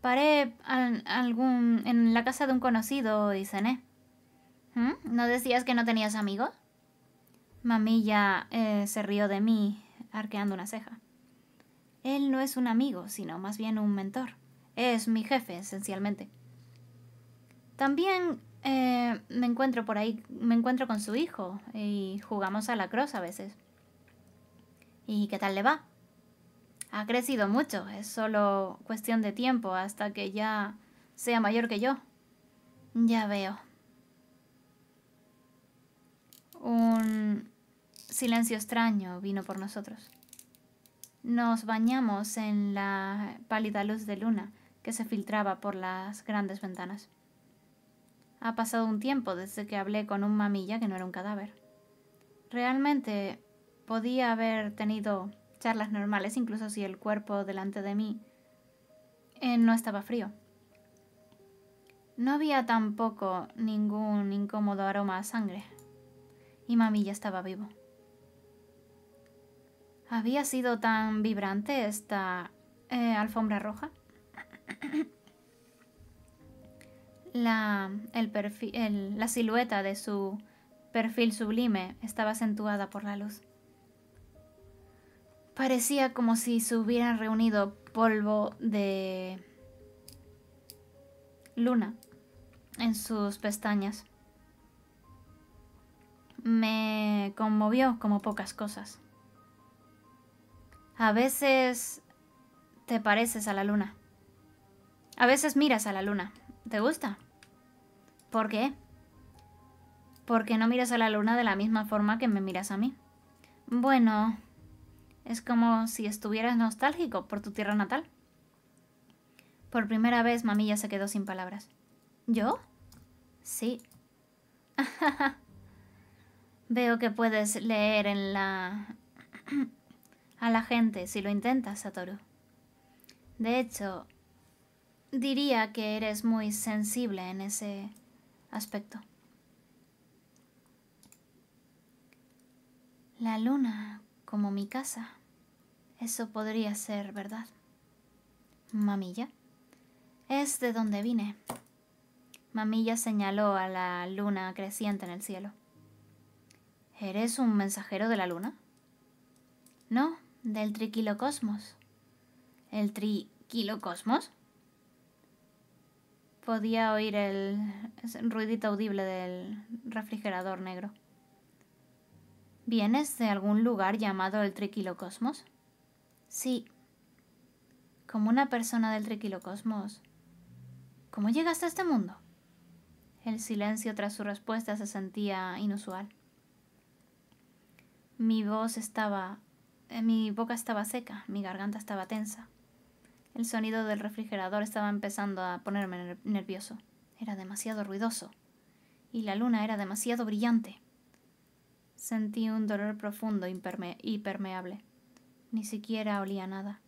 Speaker 1: Paré algún, en la casa de un conocido y cené. ¿Mm? ¿No decías que no tenías amigos? Mamilla eh, se rió de mí, arqueando una ceja. Él no es un amigo, sino más bien un mentor. Es mi jefe, esencialmente. También eh, me encuentro por ahí, me encuentro con su hijo y jugamos a la cross a veces. ¿Y qué tal le va? ha crecido mucho, es solo cuestión de tiempo hasta que ya sea mayor que yo. Ya veo. Un silencio extraño vino por nosotros. Nos bañamos en la pálida luz de luna que se filtraba por las grandes ventanas. Ha pasado un tiempo desde que hablé con un mamilla que no era un cadáver. Realmente podía haber tenido charlas normales, incluso si el cuerpo delante de mí eh, no estaba frío. No había tampoco ningún incómodo aroma a sangre, y mami ya estaba vivo. ¿Había sido tan vibrante esta eh, alfombra roja? *coughs* el la silueta de su perfil sublime estaba acentuada por la luz. Parecía como si se hubieran reunido polvo de luna en sus pestañas. Me conmovió como pocas cosas. A veces te pareces a la luna. A veces miras a la luna. ¿Te gusta? ¿Por qué? Porque no miras a la luna de la misma forma que me miras a mí. Bueno, es como si estuvieras nostálgico por tu tierra natal. Por primera vez, mamilla se quedó sin palabras. ¿Yo? Sí. *laughs* Veo que puedes leer en la... *clears throat* a la gente si lo intentas, Satoru. De hecho, diría que eres muy sensible en ese aspecto. La luna, como mi casa. Eso podría ser verdad. Mamilla. Es de donde vine. Mamilla señaló a la luna creciente en el cielo. ¿Eres un mensajero de la luna? No, del triquilocosmos. ¿El triquilocosmos? Podía oír el ruidito audible del refrigerador negro. ¿Vienes de algún lugar llamado el triquilocosmos? Sí. Como una persona del triquilocosmos. ¿Cómo llegaste a este mundo? El silencio tras su respuesta se sentía inusual. Mi voz estaba... Eh, mi boca estaba seca, mi garganta estaba tensa. El sonido del refrigerador estaba empezando a ponerme nervioso. Era demasiado ruidoso. Y la luna era demasiado brillante. Sentí un dolor profundo y impermeable. Ni siquiera olía nada.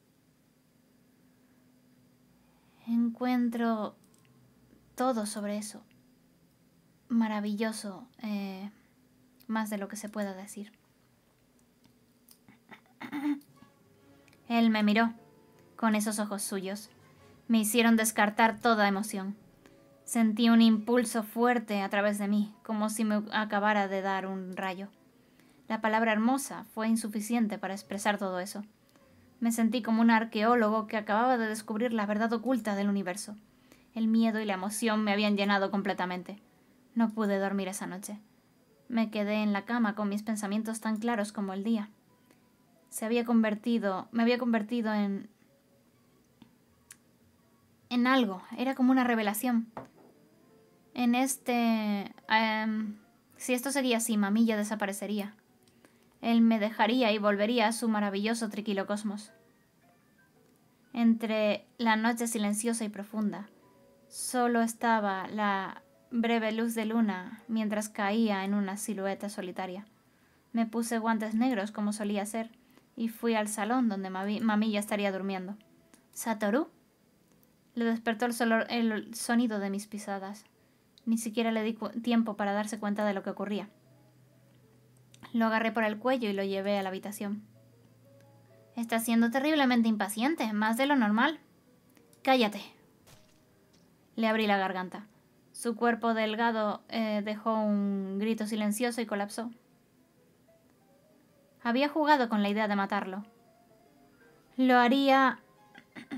Speaker 1: Encuentro todo sobre eso. Maravilloso, eh, más de lo que se pueda decir. Él me miró, con esos ojos suyos. Me hicieron descartar toda emoción. Sentí un impulso fuerte a través de mí, como si me acabara de dar un rayo. La palabra hermosa fue insuficiente para expresar todo eso. Me sentí como un arqueólogo que acababa de descubrir la verdad oculta del universo. El miedo y la emoción me habían llenado completamente. No pude dormir esa noche. Me quedé en la cama con mis pensamientos tan claros como el día. Se había convertido, me había convertido en en algo, era como una revelación. En este... Em, si esto sería así, mamilla desaparecería él me dejaría y volvería a su maravilloso triquilocosmos. Entre la noche silenciosa y profunda, solo estaba la breve luz de luna mientras caía en una silueta solitaria. Me puse guantes negros como solía hacer y fui al salón donde mami ya estaría durmiendo. ¿Satoru? Le despertó el sonido de mis pisadas. Ni siquiera le di tiempo para darse cuenta de lo que ocurría. Lo agarré por el cuello y lo llevé a la habitación. Está siendo terriblemente impaciente, más de lo normal. Cállate. Le abrí la garganta. Su cuerpo delgado eh, dejó un grito silencioso y colapsó. Había jugado con la idea de matarlo. Lo haría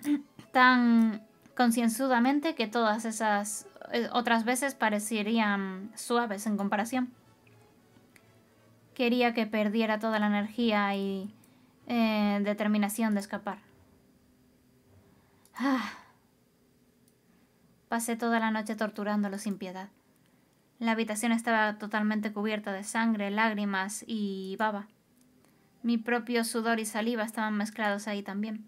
Speaker 1: *clears throat* tan concienzudamente que todas esas eh, otras veces parecerían suaves en comparación quería que perdiera toda la energía y eh, determinación de escapar. Ah. Pasé toda la noche torturándolo sin piedad. La habitación estaba totalmente cubierta de sangre, lágrimas y baba. Mi propio sudor y saliva estaban mezclados ahí también.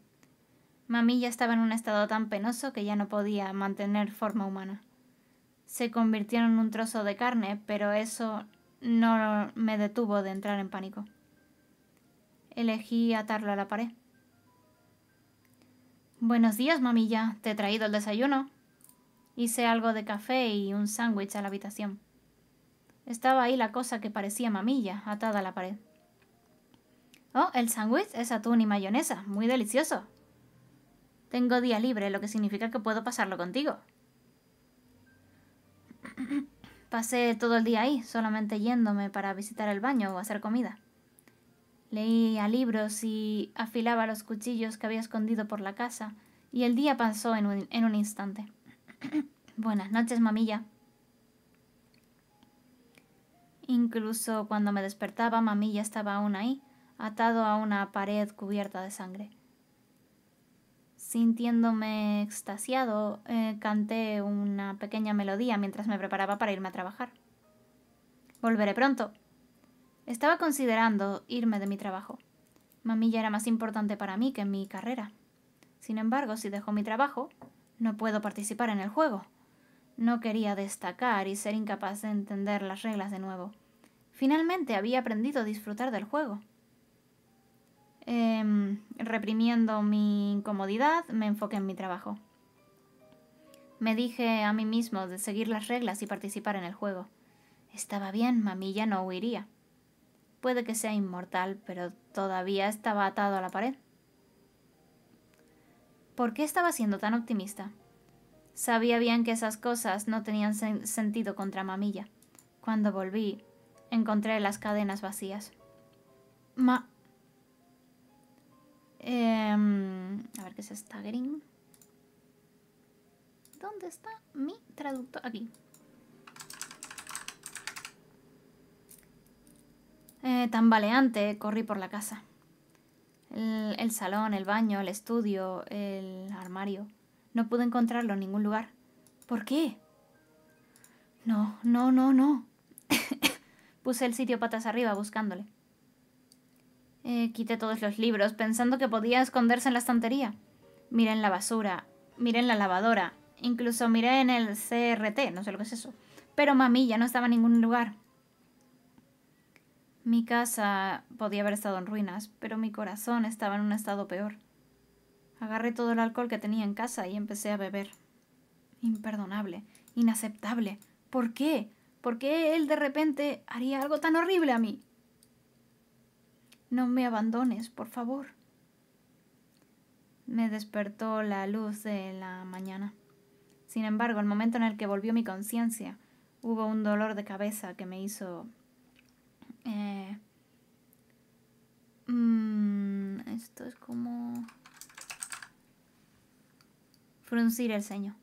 Speaker 1: Mami estaba en un estado tan penoso que ya no podía mantener forma humana. Se convirtió en un trozo de carne, pero eso no me detuvo de entrar en pánico. Elegí atarlo a la pared. Buenos días, mamilla. Te he traído el desayuno. Hice algo de café y un sándwich a la habitación. Estaba ahí la cosa que parecía mamilla, atada a la pared. Oh, el sándwich es atún y mayonesa. Muy delicioso. Tengo día libre, lo que significa que puedo pasarlo contigo. Pasé todo el día ahí, solamente yéndome para visitar el baño o hacer comida. Leía libros y afilaba los cuchillos que había escondido por la casa, y el día pasó en un, en un instante. *clears throat* Buenas noches, mamilla. Incluso cuando me despertaba, mamilla estaba aún ahí, atado a una pared cubierta de sangre. Sintiéndome extasiado, eh, canté una pequeña melodía mientras me preparaba para irme a trabajar. Volveré pronto. Estaba considerando irme de mi trabajo. Mamilla era más importante para mí que mi carrera. Sin embargo, si dejo mi trabajo, no puedo participar en el juego. No quería destacar y ser incapaz de entender las reglas de nuevo. Finalmente había aprendido a disfrutar del juego. Em, reprimiendo mi incomodidad, me enfoqué en mi trabajo. Me dije a mí mismo de seguir las reglas y participar en el juego. Estaba bien, mamilla no huiría. Puede que sea inmortal, pero todavía estaba atado a la pared. ¿Por qué estaba siendo tan optimista? Sabía bien que esas cosas no tenían sentido contra mamilla. Cuando volví, encontré las cadenas vacías. Ma Em, a ver qué se está... green. ¿Dónde está mi traductor? Aquí. Eh, tambaleante, corrí por la casa. El, el, salón, el baño, el estudio, el armario. No pude encontrarlo en ningún lugar. ¿Por qué? No, no, no, no. *laughs* Puse el sitio patas arriba buscándole. Eh, quité todos los libros pensando que podía esconderse en la estantería. Miré en la basura, miré en la lavadora, incluso miré en el CRT, no sé lo que es eso. Pero mami ya no estaba en ningún lugar. Mi casa podía haber estado en ruinas, pero mi corazón estaba en un estado peor. Agarré todo el alcohol que tenía en casa y empecé a beber. Imperdonable, inaceptable. ¿Por qué? ¿Por qué él de repente haría algo tan horrible a mí? No me abandones, por favor. Me despertó la luz de la mañana. Sin embargo, el momento en el que volvió mi conciencia, hubo un dolor de cabeza que me hizo... Eh, mm, esto es como... fruncir el ceño.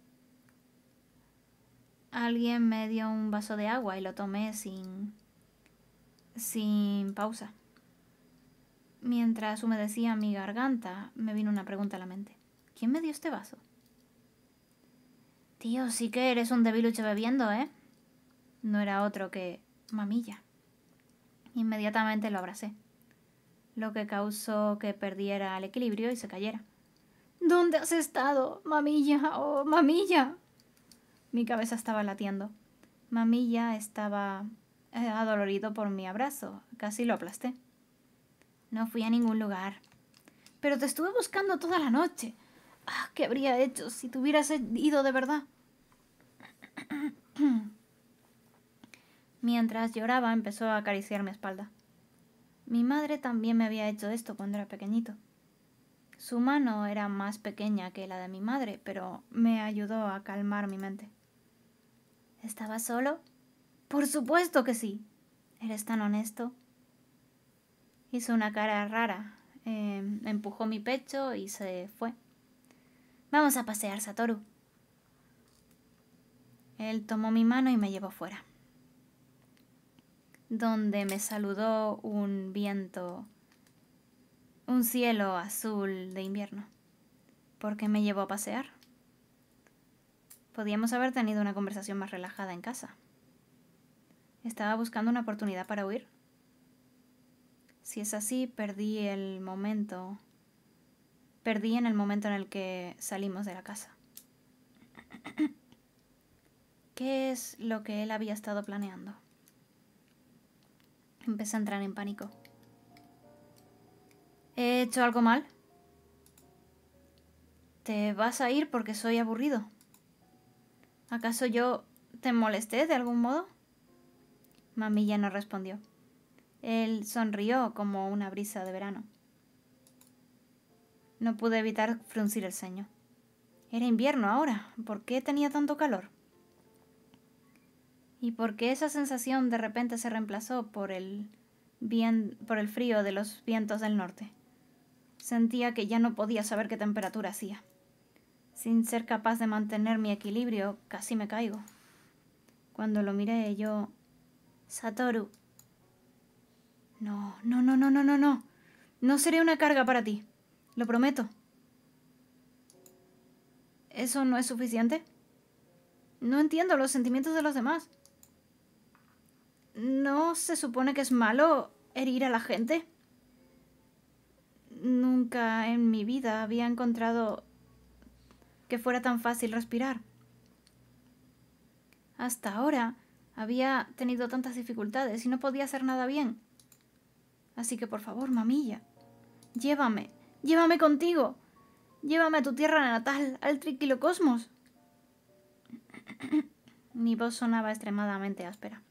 Speaker 1: Alguien me dio un vaso de agua y lo tomé sin... sin pausa. Mientras humedecía mi garganta, me vino una pregunta a la mente. ¿Quién me dio este vaso? Tío, sí que eres un debilucho bebiendo, ¿eh? No era otro que mamilla. Inmediatamente lo abracé, lo que causó que perdiera el equilibrio y se cayera. ¿Dónde has estado, mamilla? ¡Oh, mamilla! Mi cabeza estaba latiendo. Mamilla estaba eh, adolorido por mi abrazo. Casi lo aplasté. No fui a ningún lugar. Pero te estuve buscando toda la noche. Ah, ¿Qué habría hecho si te hubieras ido de verdad? *clears throat* Mientras lloraba empezó a acariciar mi espalda. Mi madre también me había hecho esto cuando era pequeñito. Su mano era más pequeña que la de mi madre, pero me ayudó a calmar mi mente. ¿Estaba solo? Por supuesto que sí. ¿Eres tan honesto? Hizo una cara rara. Em, empujó mi pecho y se fue. Vamos a pasear, Satoru. Él tomó mi mano y me llevó fuera, donde me saludó un viento, un cielo azul de invierno, ¿Por qué me llevó a pasear. Podíamos haber tenido una conversación más relajada en casa. Estaba buscando una oportunidad para huir. Si es así, perdí el momento. Perdí en el momento en el que salimos de la casa. *clears throat* ¿Qué es lo que él había estado planeando? Empecé a entrar en pánico. ¿He hecho algo mal? ¿Te vas a ir porque soy aburrido? ¿Acaso yo te molesté de algún modo? Mami ya no respondió. Él sonrió como una brisa de verano. No pude evitar fruncir el ceño. Era invierno ahora. ¿Por qué tenía tanto calor? ¿Y por qué esa sensación de repente se reemplazó por el, bien, por el frío de los vientos del norte? Sentía que ya no podía saber qué temperatura hacía. Sin ser capaz de mantener mi equilibrio, casi me caigo. Cuando lo miré yo... Satoru, no, no, no, no, no, no, no. No seré una carga para ti. Lo prometo. ¿Eso no es suficiente? No entiendo los sentimientos de los demás. ¿No se supone que es malo herir a la gente? Nunca en mi vida había encontrado que fuera tan fácil respirar. Hasta ahora había tenido tantas dificultades y no podía hacer nada bien. Así que por favor, mamilla, llévame, llévame contigo, llévame a tu tierra natal, al Triquilocosmos. Mi voz sonaba extremadamente áspera.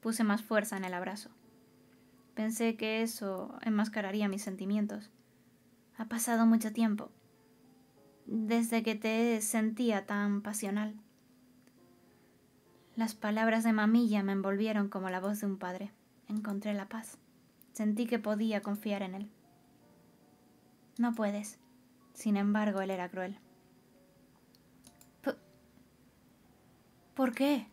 Speaker 1: Puse más fuerza en el abrazo. Pensé que eso enmascararía mis sentimientos. Ha pasado mucho tiempo, desde que te sentía tan pasional. Las palabras de mamilla me envolvieron como la voz de un padre encontré la paz. Sentí que podía confiar en él. No puedes. Sin embargo, él era cruel. ¿Por qué?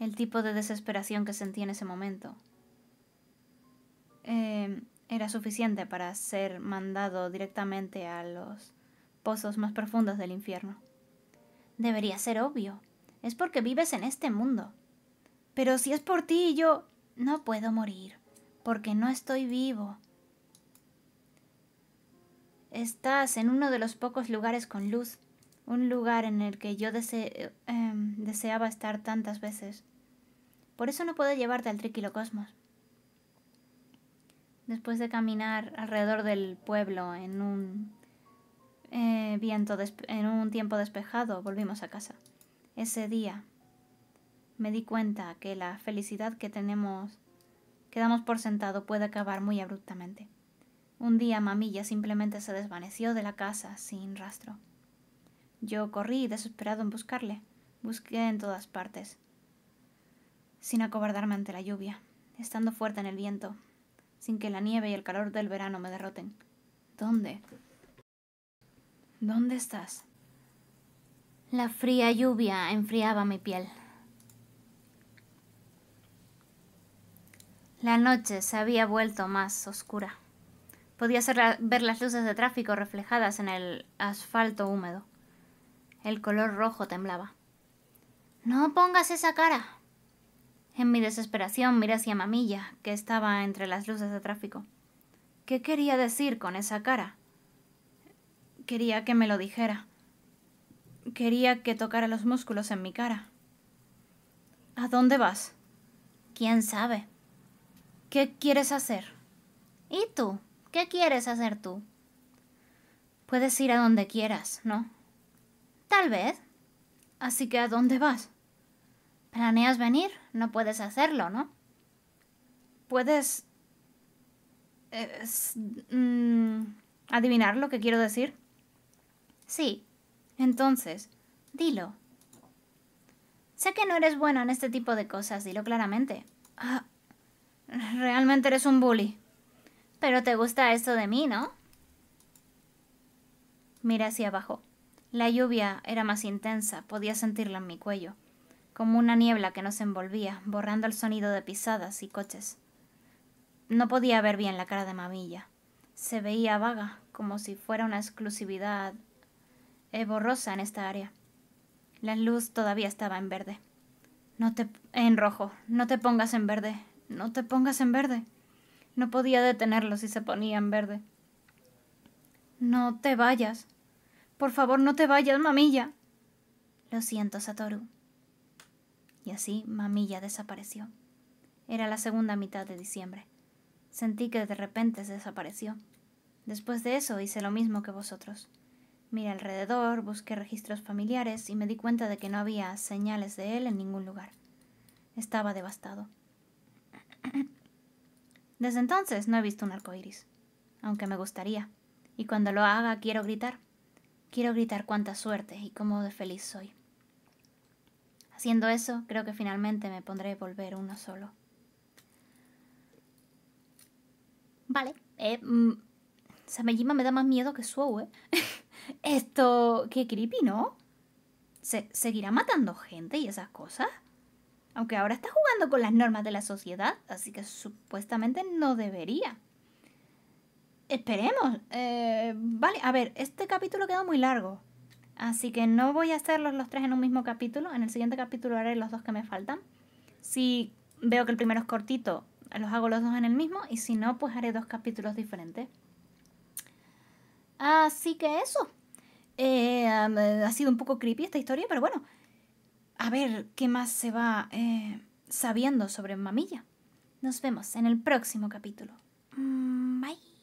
Speaker 1: El tipo de desesperación que sentí en ese momento em, era suficiente para ser mandado directamente a los pozos más profundos del infierno. Debería ser obvio. Es porque vives en este mundo. Pero si es por ti, yo no puedo morir, porque no estoy vivo. Estás en uno de los pocos lugares con luz, un lugar en el que yo em, deseaba estar tantas veces. Por eso no puedo llevarte al Cosmos. Después de caminar alrededor del pueblo en un, eh, viento en un tiempo despejado, volvimos a casa. Ese día me di cuenta que la felicidad que tenemos, que damos por sentado, puede acabar muy abruptamente. Un día mamilla simplemente se desvaneció de la casa sin rastro. Yo corrí desesperado en buscarle. Busqué en todas partes, sin acobardarme ante la lluvia, estando fuerte en el viento, sin que la nieve y el calor del verano me derroten. ¿Dónde? ¿Dónde estás? La fría lluvia enfriaba mi piel. La noche se había vuelto más oscura. Podía ver las luces de tráfico reflejadas en el asfalto húmedo. El color rojo temblaba. No pongas esa cara. En mi desesperación miré hacia Mamilla, que estaba entre las luces de tráfico. ¿Qué quería decir con esa cara? Quería que me lo dijera. Quería que tocara los músculos en mi cara. ¿A dónde vas? ¿Quién sabe? ¿Qué quieres hacer? ¿Y tú? ¿Qué quieres hacer tú? Puedes ir a donde quieras, ¿no? Tal vez. Así que ¿a dónde vas? ¿Planeas venir? No puedes hacerlo, ¿no? ¿Puedes... Mm, adivinar lo que quiero decir? Sí. Entonces, dilo. Sé que no eres bueno en este tipo de cosas, dilo claramente. Ah, Realmente eres un bully. Pero te gusta esto de mí, ¿no? Mira hacia abajo. La lluvia era más intensa, podía sentirla en mi cuello, como una niebla que nos envolvía, borrando el sonido de pisadas y coches. No podía ver bien la cara de mamilla. Se veía vaga, como si fuera una exclusividad eh, borrosa en esta área. La luz todavía estaba en verde. No te en rojo, no te pongas en verde, no te pongas en verde. No podía detenerlo si se ponía en verde. No te vayas. Por favor, no te vayas, mamilla. Lo siento, Satoru. Y así mamilla desapareció. Era la segunda mitad de diciembre. Sentí que de repente se desapareció. Después de eso hice lo mismo que vosotros. Miré alrededor, busqué registros familiares y me di cuenta de que no había señales de él en ningún lugar. Estaba devastado. Desde entonces no he visto un arco iris, aunque me gustaría, y cuando lo haga quiero gritar. Quiero gritar cuánta suerte y cómo de feliz soy. Haciendo eso, creo que finalmente me pondré a volver uno solo. Vale, eh, mm, Samejima me da más miedo que Suou, ¿eh? *laughs* Esto, qué creepy, ¿no? ¿Se seguirá matando gente y esas cosas? Aunque ahora está jugando con las normas de la sociedad, así que supuestamente no debería. Esperemos. Eh, vale, a ver, este capítulo quedó muy largo. Así que no voy a hacerlos los tres en un mismo capítulo. En el siguiente capítulo haré los dos que me faltan. Si veo que el primero es cortito, los hago los dos en el mismo. Y si no, pues haré dos capítulos diferentes. Así que eso. Eh, um, eh, ha sido un poco creepy esta historia, pero bueno, a ver qué más se va eh, sabiendo sobre mamilla. Nos vemos en el próximo capítulo. Mm, bye.